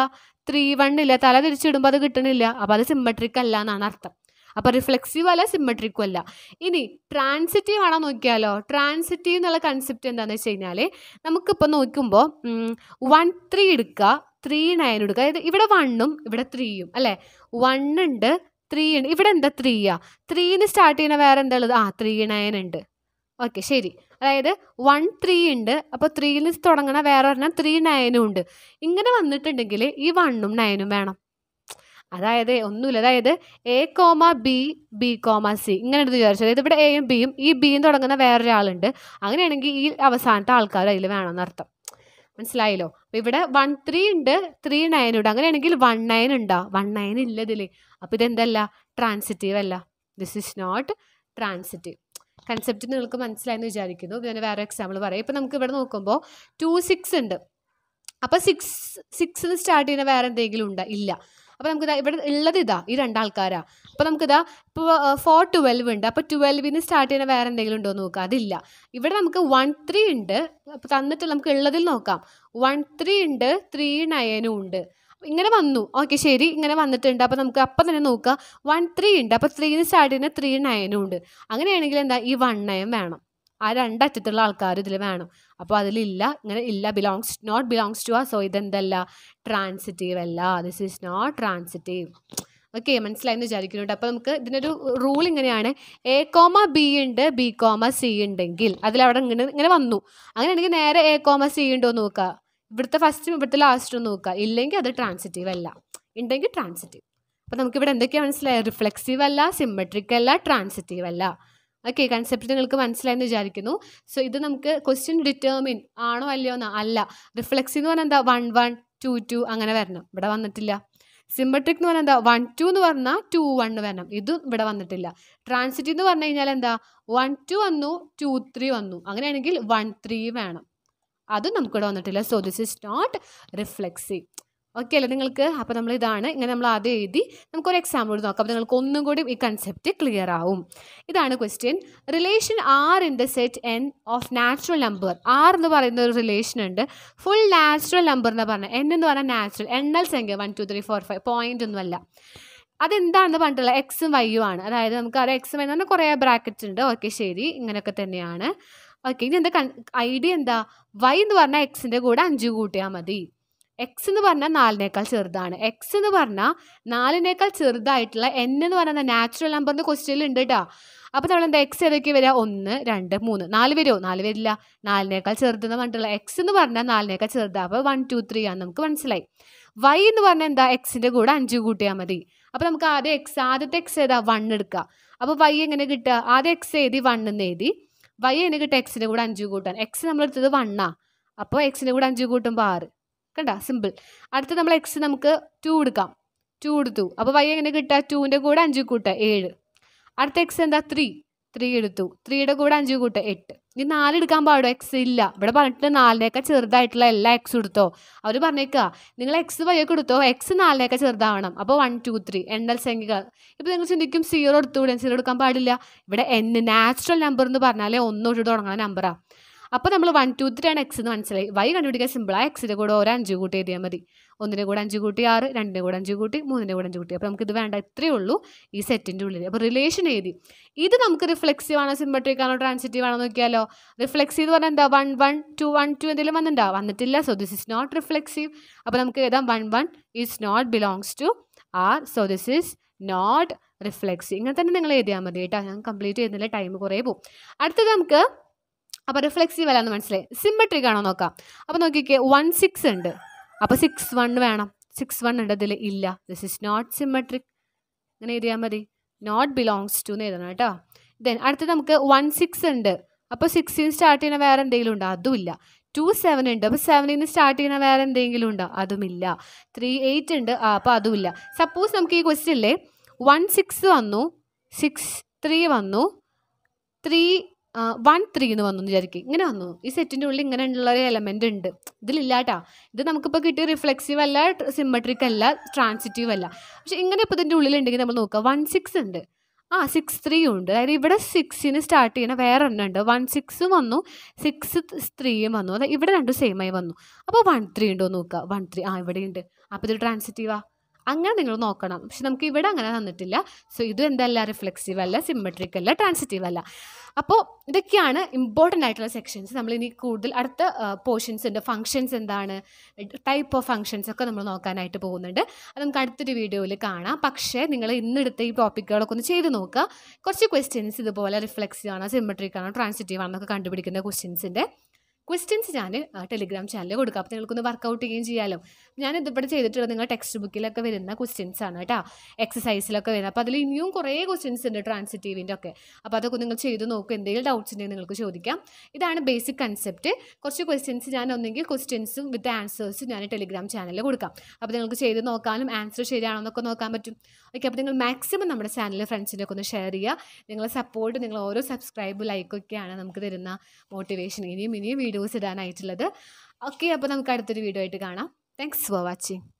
ത്രീ വൺ ഇല്ല തല തിരിച്ചിടുമ്പോൾ അത് കിട്ടണില്ല അപ്പോൾ അത് സിമ്മട്രിക് അല്ല എന്നാണ് അർത്ഥം അപ്പോൾ റിഫ്ലെക്സീവ് അല്ല സിമ്മട്രിക്കും അല്ല ഇനി ട്രാൻസിറ്റീവ് ആണോ നോക്കിയാലോ ട്രാൻസിറ്റീവ് എന്നുള്ള കൺസെപ്റ്റ് എന്താണെന്ന് വെച്ച് കഴിഞ്ഞാൽ നമുക്കിപ്പോൾ നോക്കുമ്പോൾ വൺ ത്രീ എടുക്കുക ത്രീ നയൻ എടുക്കുക അതായത് ഇവിടെ വണ്ണും ഇവിടെ ത്രീയും അല്ലേ വൺ ഉണ്ട് ത്രീ ഉണ്ട് ഇവിടെ എന്താ ത്രീയാ ത്രീന്ന് സ്റ്റാർട്ട് ചെയ്യുന്ന വേറെ എന്താ ഉള്ളത് ആ ത്രീ നയൻ ഉണ്ട് ഓക്കെ ശരി അതായത് വൺ ത്രീ ഉണ്ട് അപ്പോൾ ത്രീയിൽ തുടങ്ങണ വേറെ പറഞ്ഞാൽ ത്രീ നയനും ഉണ്ട് ഇങ്ങനെ വന്നിട്ടുണ്ടെങ്കിൽ ഈ വണ്ണും നയനും വേണം അതായത് ഒന്നുമില്ല അതായത് A comma B B comma C ഇങ്ങനെ എടുത്ത് വിചാരിച്ചു അതായത് ഇവിടെ എയും ബിയും ഈ ബിയും തുടങ്ങുന്ന വേറൊരാളുണ്ട് അങ്ങനെയാണെങ്കിൽ ഈ അവസാനത്തെ ആൾക്കാർ അതിൽ വേണമെന്നർത്ഥം മനസ്സിലായല്ലോ ഇവിടെ വൺ ത്രീ ഉണ്ട് ത്രീ നയൻ ഉണ്ട് അങ്ങനെയാണെങ്കിൽ വൺ നയൻ ഉണ്ടോ വൺ നയൻ ഇല്ല ഇതിൽ അപ്പം ഇതെന്തല്ല ട്രാൻസിറ്റീവ് അല്ല this is not transitive concept നിങ്ങൾക്ക് മനസ്സിലായെന്ന് വിചാരിക്കുന്നു ഞാൻ വേറെ എക്സാമ്പിൾ പറയാം ഇപ്പം നമുക്ക് ഇവിടെ നോക്കുമ്പോൾ ടു സിക്സ് ഉണ്ട് അപ്പോൾ സിക്സ് സിക്സ് സ്റ്റാർട്ട് ചെയ്യുന്ന വേറെ എന്തെങ്കിലും ഉണ്ടോ ഇല്ല അപ്പോൾ നമുക്കിതാ ഇവിടെ ഉള്ളത് ഇതാ ഈ രണ്ടാൾക്കാരാണ് അപ്പോൾ നമുക്കിതാ ഇപ്പോൾ ഫോർ ട്വൽവ് ഉണ്ട് അപ്പോൾ ട്വൽവിന് സ്റ്റാർട്ട് ചെയ്യുന്ന വേറെ എന്തെങ്കിലും ഉണ്ടോ എന്ന് നോക്കുക അതില്ല ഇവിടെ നമുക്ക് വൺ ത്രീ ഉണ്ട് അപ്പോൾ തന്നിട്ട് നമുക്ക് ഉള്ളതിൽ നോക്കാം വൺ ത്രീ ഉണ്ട് ത്രീ നയനും ഉണ്ട് ഇങ്ങനെ വന്നു ഓക്കെ ശരി ഇങ്ങനെ വന്നിട്ടുണ്ട് അപ്പോൾ നമുക്ക് അപ്പം തന്നെ നോക്കുക വൺ ത്രീ ഉണ്ട് അപ്പോൾ ത്രീന്ന് സ്റ്റാർട്ട് ചെയ്യുന്ന ത്രീ നയനും ഉണ്ട് അങ്ങനെയാണെങ്കിൽ എന്താ ഈ വൺ നയം വേണം ആ രണ്ടറ്റത്തുള്ള ആൾക്കാർ ഇതിൽ വേണം അപ്പോൾ അതിലില്ല ഇങ്ങനെ ഇല്ല ബിലോങ്സ് നോട്ട് ബിലോങ്സ് ടു ആ സോ ഇതെന്തല്ല ട്രാൻസിറ്റീവ് അല്ല this is not transitive okay മനസ്സിലായെന്ന് വിചാരിക്കുന്നുണ്ട് അപ്പോൾ നമുക്ക് ഇതിനൊരു റൂൾ ഇങ്ങനെയാണ് എ കോമ ബി ഉണ്ട് ബി കോമ സി ഉണ്ടെങ്കിൽ അതിലവിടെ ഇങ്ങനെ ഇങ്ങനെ വന്നു എനിക്ക് നേരെ എ കോമ സി ഉണ്ടോ എന്ന് നോക്കുക ഇവിടുത്തെ ഫസ്റ്റും ഇവിടുത്തെ ലാസ്റ്റും നോക്കുക ഇല്ലെങ്കിൽ അത് ട്രാൻസിറ്റീവ് അല്ല ഉണ്ടെങ്കിൽ ട്രാൻസിറ്റീവ് അപ്പോൾ നമുക്കിവിടെ എന്തൊക്കെയാണ് മനസ്സിലായത് റിഫ്ലെക്സീവ് അല്ല സിമ്മട്രിക് അല്ല ട്രാൻസിറ്റീവ് അല്ല ഓക്കെ കൺസെപ്റ്റ് നിങ്ങൾക്ക് മനസ്സിലായെന്ന് വിചാരിക്കുന്നു സോ ഇത് നമുക്ക് ക്വസ്റ്റ്യൻ ഡിറ്റർമിൻ ആണോ അല്ലയോ എന്നാ അല്ല റിഫ്ലക്സ് എന്ന് പറഞ്ഞാൽ എന്താ വൺ വൺ ടു ടു അങ്ങനെ വരണം ഇവിടെ വന്നിട്ടില്ല സിമ്പട്രിക് എന്ന് പറഞ്ഞാൽ എന്താ വൺ ടു എന്ന് പറഞ്ഞാൽ ടു വൺ വരണം ഇതും ഇവിടെ വന്നിട്ടില്ല ട്രാൻസിറ്റി എന്ന് പറഞ്ഞു കഴിഞ്ഞാൽ എന്താ വൺ ടു വന്നു ടു ത്രീ വന്നു അങ്ങനെയാണെങ്കിൽ വൺ ത്രീ വേണം അതും നമുക്കിവിടെ വന്നിട്ടില്ല so this is not reflexive okay അല്ലേ നിങ്ങൾക്ക് അപ്പോൾ നമ്മൾ ഇതാണ് ഇങ്ങനെ നമ്മൾ ആദ്യം എഴുതി നമുക്കൊരു എക്സാമ്പിൾ നോക്കാം അപ്പോൾ നിങ്ങൾക്ക് ഒന്നും കൂടി ഈ കൺസെപ്റ്റ് ക്ലിയർ ആവും ഇതാണ് question relation R in the set N of natural number R എന്ന് പറയുന്ന ഒരു റിലേഷൻ ഉണ്ട് ഫുൾ നാച്ചുറൽ നമ്പർ എന്ന് പറഞ്ഞാൽ എൻ എന്ന് പറഞ്ഞാൽ നാച്ചുറൽ എണ്ണൽ സംഖ്യ one two three four five point ഒന്നുമല്ല അതെന്താണെന്ന് പറഞ്ഞിട്ടുള്ള എക്സും വൈയും ആണ് അതായത് നമുക്ക് അത് എക്സും എന്ന് പറഞ്ഞാൽ കുറേ ബ്രാക്കറ്റ് ഉണ്ട് ഓക്കെ ശരി ഇങ്ങനെയൊക്കെ തന്നെയാണ് ഓക്കെ ഇനി എന്താ ഐഡിയ എന്താ വൈ എന്ന് പറഞ്ഞാൽ എക്സിൻ്റെ കൂടെ അഞ്ച് കൂട്ടിയാൽ മതി എക്സ് എന്ന് പറഞ്ഞാൽ നാലിനേക്കാൾ ചെറുതാണ് എക്സ് എന്ന് പറഞ്ഞാൽ നാലിനേക്കാൾ ചെറുതായിട്ടുള്ള എൻ എന്ന് പറയുന്ന നാച്ചുറൽ നമ്പറിൻ്റെ ക്വസ്റ്റ്യനിൽ ഉണ്ട് കേട്ടോ അപ്പോൾ നമ്മൾ എന്താ എക്സ് ഏതൊക്കെ വരിക ഒന്ന് രണ്ട് മൂന്ന് നാല് വരുമോ നാല് വരില്ല നാലിനേക്കാൾ ചെറുതെന്ന് പറഞ്ഞിട്ടുള്ള എക്സ് എന്ന് പറഞ്ഞാൽ നാലിനേക്കാൾ ചെറുതാണ് അപ്പോൾ വൺ ടു ത്രീ ആണ് നമുക്ക് മനസ്സിലായി വൈ എന്ന് പറഞ്ഞാൽ എന്താ എക്സിൻ്റെ കൂടെ അഞ്ച് കൂട്ടിയാൽ മതി അപ്പോൾ നമുക്ക് ആദ്യം എക്സ് ആദ്യത്തെ എക്സ് ഏതാ വൺ എടുക്കുക അപ്പോൾ വൈ എങ്ങനെ കിട്ടുക ആദ്യം എക്സ് എഴുതി വൺ എന്ന് എഴുതി വൈ എങ്ങനെ കിട്ടുക എക്സിൻ്റെ കൂടെ അഞ്ച് കൂട്ടാൻ എക്സ് നമ്മൾ എടുത്തത് വണ്ണാണ് അപ്പോൾ എക്സിൻ്റെ കൂടെ അഞ്ച് കൂട്ടുമ്പോൾ ആറ് കണ്ട സിമ്പിൾ അടുത്ത നമ്മൾ എക്സ് നമുക്ക് ടു കൊടുക്കാം ടു എടുത്തു അപ്പോൾ വൈ എങ്ങനെ കിട്ടുക ടുവിൻ്റെ കൂടെ അഞ്ച് കൂട്ട ഏഴ് അടുത്ത എക്സ് എന്താ ത്രീ ത്രീ എടുത്തു ത്രീയുടെ കൂടെ അഞ്ച് കൂട്ട എട്ട് ഇനി നാല് എടുക്കാൻ പാടോ എക്സ് ഇല്ല ഇവിടെ പറഞ്ഞിട്ട് നാലിനേക്കാൾ ചെറുതായിട്ടുള്ള എല്ലാ എക്സ് എടുത്തോ അവർ പറഞ്ഞേക്കുക നിങ്ങൾ എക്സ് വൈ ഒക്കെ എടുത്തോ എക്സ് നാലിനേക്കാൾ ചെറുതാവണം അപ്പോൾ വൺ ടു ത്രീ എണ്ണൽ സംഖ്യകൾ ഇപ്പോൾ നിങ്ങൾ ചിന്തിക്കും സീറോ എടുത്തു കൂടെ സീറോ എടുക്കാൻ പാടില്ല ഇവിടെ എൻ നാച്ചുറൽ നമ്പർ എന്ന് പറഞ്ഞാലേ ഒന്ന് തുടങ്ങുന്ന നമ്പറാണ് അപ്പോൾ നമ്മൾ വൺ ടു ത്രീ ആണ് എക്സ് എന്ന് മനസ്സിലായി വൈ കണ്ടുപിടിക്കാൻ സിമ്പിളാ എക്സിൻ്റെ കൂടെ ഓരോ അഞ്ച് കൂട്ടി എഴുതിയാൽ മതി ഒന്നിൻ്റെ കൂടെ അഞ്ച് കൂട്ടി ആറ് രണ്ടിൻ്റെ കൂടെ അഞ്ച് കൂട്ടി മൂന്നിൻ്റെ കൂടെ അഞ്ച് കൂട്ടി അപ്പോൾ നമുക്ക് ഇത് വേണ്ട ഇത്രയേ ഉള്ളൂ ഈ സെറ്റിൻ്റെ ഉള്ളിൽ അപ്പോൾ റിലേഷൻ എഴുതി ഇത് നമുക്ക് റിഫ്ലെക്സീവ് ആണോ സിമ്പട്രിക് ആണോ ട്രാൻസിറ്റീവ് ആണോ നോക്കിയാലോ റിഫ്ലെക്സീവ് എന്ന് പറഞ്ഞാൽ എന്താ one one two one two എന്തെങ്കിലും വന്നിട്ടുണ്ടോ വന്നിട്ടില്ല so this is not reflexive അപ്പോൾ നമുക്ക് എഴുതാം one one is not belongs to R so this is not reflex ഇങ്ങനെ തന്നെ നിങ്ങൾ എഴുതിയാൽ മതി കേട്ടോ ഞാൻ കംപ്ലീറ്റ് ചെയ്യുന്നില്ല ടൈം കുറേ പോകും അടുത്തത് നമുക്ക് അപ്പോൾ റിഫ്ലെക്സീവ് അല്ലാന്ന് മനസ്സിലായി സിമ്മെട്രിക് ആണോ നോക്കാം അപ്പോൾ നോക്കിക്കേ വൺ സിക്സ് ഉണ്ട് അപ്പോൾ സിക്സ് വൺ വേണം സിക്സ് വൺ ഉണ്ട് അതിൽ ഇല്ല ദിസ് ഇസ് നോട്ട് സിമ്മെട്രിക് അങ്ങനെ എഴുതിയാൽ മതി നോട്ട് ബിലോങ്സ് ടു എന്ന് എഴുതണം കേട്ടോ ദെൻ അടുത്തത് നമുക്ക് വൺ സിക്സ് ഉണ്ട് അപ്പോൾ സിക്സിൽ സ്റ്റാർട്ട് ചെയ്യുന്ന വേറെ എന്തെങ്കിലും ഉണ്ടോ അതുമില്ല ടു സെവൻ ഉണ്ട് അപ്പോൾ സെവനിൽ നിന്ന് സ്റ്റാർട്ട് ചെയ്യുന്ന വേറെ എന്തെങ്കിലും ഉണ്ടോ അതുമില്ല ത്രീ എയ്റ്റ് ഉണ്ട് ആ അപ്പോൾ അതുമില്ല സപ്പോസ് നമുക്ക് ഈ ക്വസ്റ്റ്യനിലെ വൺ സിക്സ് വന്നു സിക്സ് ത്രീ വന്നു ത്രീ വൺ ത്രീ എന്ന് വന്നു വിചാരിക്കും ഇങ്ങനെ വന്നു ഈ സെറ്റിൻ്റെ ഉള്ളിൽ ഇങ്ങനെ ഉള്ള ഒരു എലമെൻ്റ് ഉണ്ട് ഇതിലില്ലാട്ടാ ഇത് നമുക്കിപ്പോൾ കിട്ടിയ റിഫ്ലെക്സീവ് അല്ല സിമ്മട്രിക് അല്ല ട്രാൻസിറ്റീവ് അല്ല പക്ഷെ ഇങ്ങനെ ഇപ്പോൾ ഇതിൻ്റെ ഉള്ളിലുണ്ടെങ്കിൽ നമ്മൾ നോക്കുക വൺ സിക്സ് ഉണ്ട് ആ സിക്സ് ത്രീ ഉണ്ട് അതായത് ഇവിടെ സിക്സിന് സ്റ്റാർട്ട് ചെയ്യണ വേറെ എണ്ണം ഉണ്ട് വൺ സിക്സ് വന്നു സിക്സ് ത്രീയും വന്നു അതായത് ഇവിടെ രണ്ടും ആയി വന്നു അപ്പോൾ വൺ ത്രീ ഉണ്ടോ നോക്കുക വൺ ത്രീ ആ ഇവിടെ ഉണ്ട് അപ്പോൾ ഇത് ട്രാൻസിറ്റീവാ അങ്ങനെ നിങ്ങൾ നോക്കണം പക്ഷെ നമുക്ക് ഇവിടെ അങ്ങനെ തന്നിട്ടില്ല സോ ഇത് എന്തല്ല റിഫ്ലെക്സീവ് അല്ല സിമ്മട്രിക് അല്ല ട്രാൻസിറ്റീവ് അല്ല അപ്പോൾ ഇതൊക്കെയാണ് ഇമ്പോർട്ടൻ്റ് ആയിട്ടുള്ള സെക്ഷൻസ് നമ്മൾ ഇനി കൂടുതൽ അടുത്ത ഉണ്ട് ഫങ്ഷൻസ് എന്താണ് ടൈപ്പ് ഓഫ് ഫങ്ഷൻസ് ഒക്കെ നമ്മൾ നോക്കാനായിട്ട് പോകുന്നുണ്ട് അത് നമുക്ക് അടുത്തൊരു വീഡിയോയിൽ കാണാം പക്ഷേ നിങ്ങൾ ഇന്നെടുത്ത ഈ ടോപ്പിക്കുകളൊക്കെ ഒന്ന് ചെയ്ത് നോക്കുക കുറച്ച് ക്വസ്റ്റ്യൻസ് ഇതുപോലെ റിഫ്ലെക്സീവ് ആണോ സിമ്മട്രിക് ആണോ ട്രാൻസിറ്റീവ് ആണോ എന്നൊക്കെ കണ്ടുപിടിക്കുന്ന ക്വസ്റ്റ്യൻസിൻ്റെ ക്വസ്റ്റ്യൻസ് ഞാൻ ടെലിഗ്രാം ചാനലിൽ കൊടുക്കാം അപ്പോൾ നിങ്ങൾക്കൊന്ന് വർക്കൗട്ട് ചെയ്യുകയും ചെയ്യാമല്ലോ ഞാൻ ഇതിപ്പോൾ ചെയ്തിട്ടുള്ളത് നിങ്ങൾ ടെക്സ്റ്റ് ബുക്കിലൊക്കെ വരുന്ന ക്വസ്റ്റ്യൻസ് ആണ് കേട്ടോ എക്സസൈസിലൊക്കെ വരുന്നത് അപ്പോൾ അതിൽ ഇനിയും കുറേ ക്വസ്റ്റ്യൻസ് ഉണ്ട് ട്രാൻസിറ്റീവിൻ്റെ ഒക്കെ അപ്പോൾ അതൊക്കെ നിങ്ങൾ ചെയ്ത് നോക്കുക എന്തെങ്കിലും ഡൗട്ട്സ് ഉണ്ടെങ്കിൽ നിങ്ങൾക്ക് ചോദിക്കാം ഇതാണ് ബേസിക് കൺസെപ്റ്റ് കുറച്ച് ക്വസ്റ്റ്യൻസ് ഞാൻ ഒന്നെങ്കിൽ ക്വസ്റ്റ്യൻസും വിത്ത് ആൻസേഴ്സും ഞാൻ ടെലിഗ്രാം ചാനലിൽ കൊടുക്കാം അപ്പോൾ നിങ്ങൾക്ക് ചെയ്ത് നോക്കാനും ആൻസർ ശരിയാണോ എന്നൊക്കെ നോക്കാൻ പറ്റും ഓക്കെ അപ്പോൾ നിങ്ങൾ മാക്സിമം നമ്മുടെ ചാനൽ ഫ്രണ്ട്സിൻ്റെയൊക്കെ ഒന്ന് ഷെയർ ചെയ്യുക നിങ്ങളെ സപ്പോർട്ട് നിങ്ങൾ ഓരോ സബ്സ്ക്രൈബ് ലൈക്കൊക്കെയാണ് നമുക്ക് തരുന്ന മോട്ടിവേഷൻ ഇനിയും ഇനിയും വീഡിയോസ് ഇടാനായിട്ടുള്ളത് ഓക്കെ അപ്പോൾ നമുക്ക് അടുത്തൊരു വീഡിയോ ആയിട്ട് കാണാം താങ്ക്സ് ഫോർ വാച്ചിങ്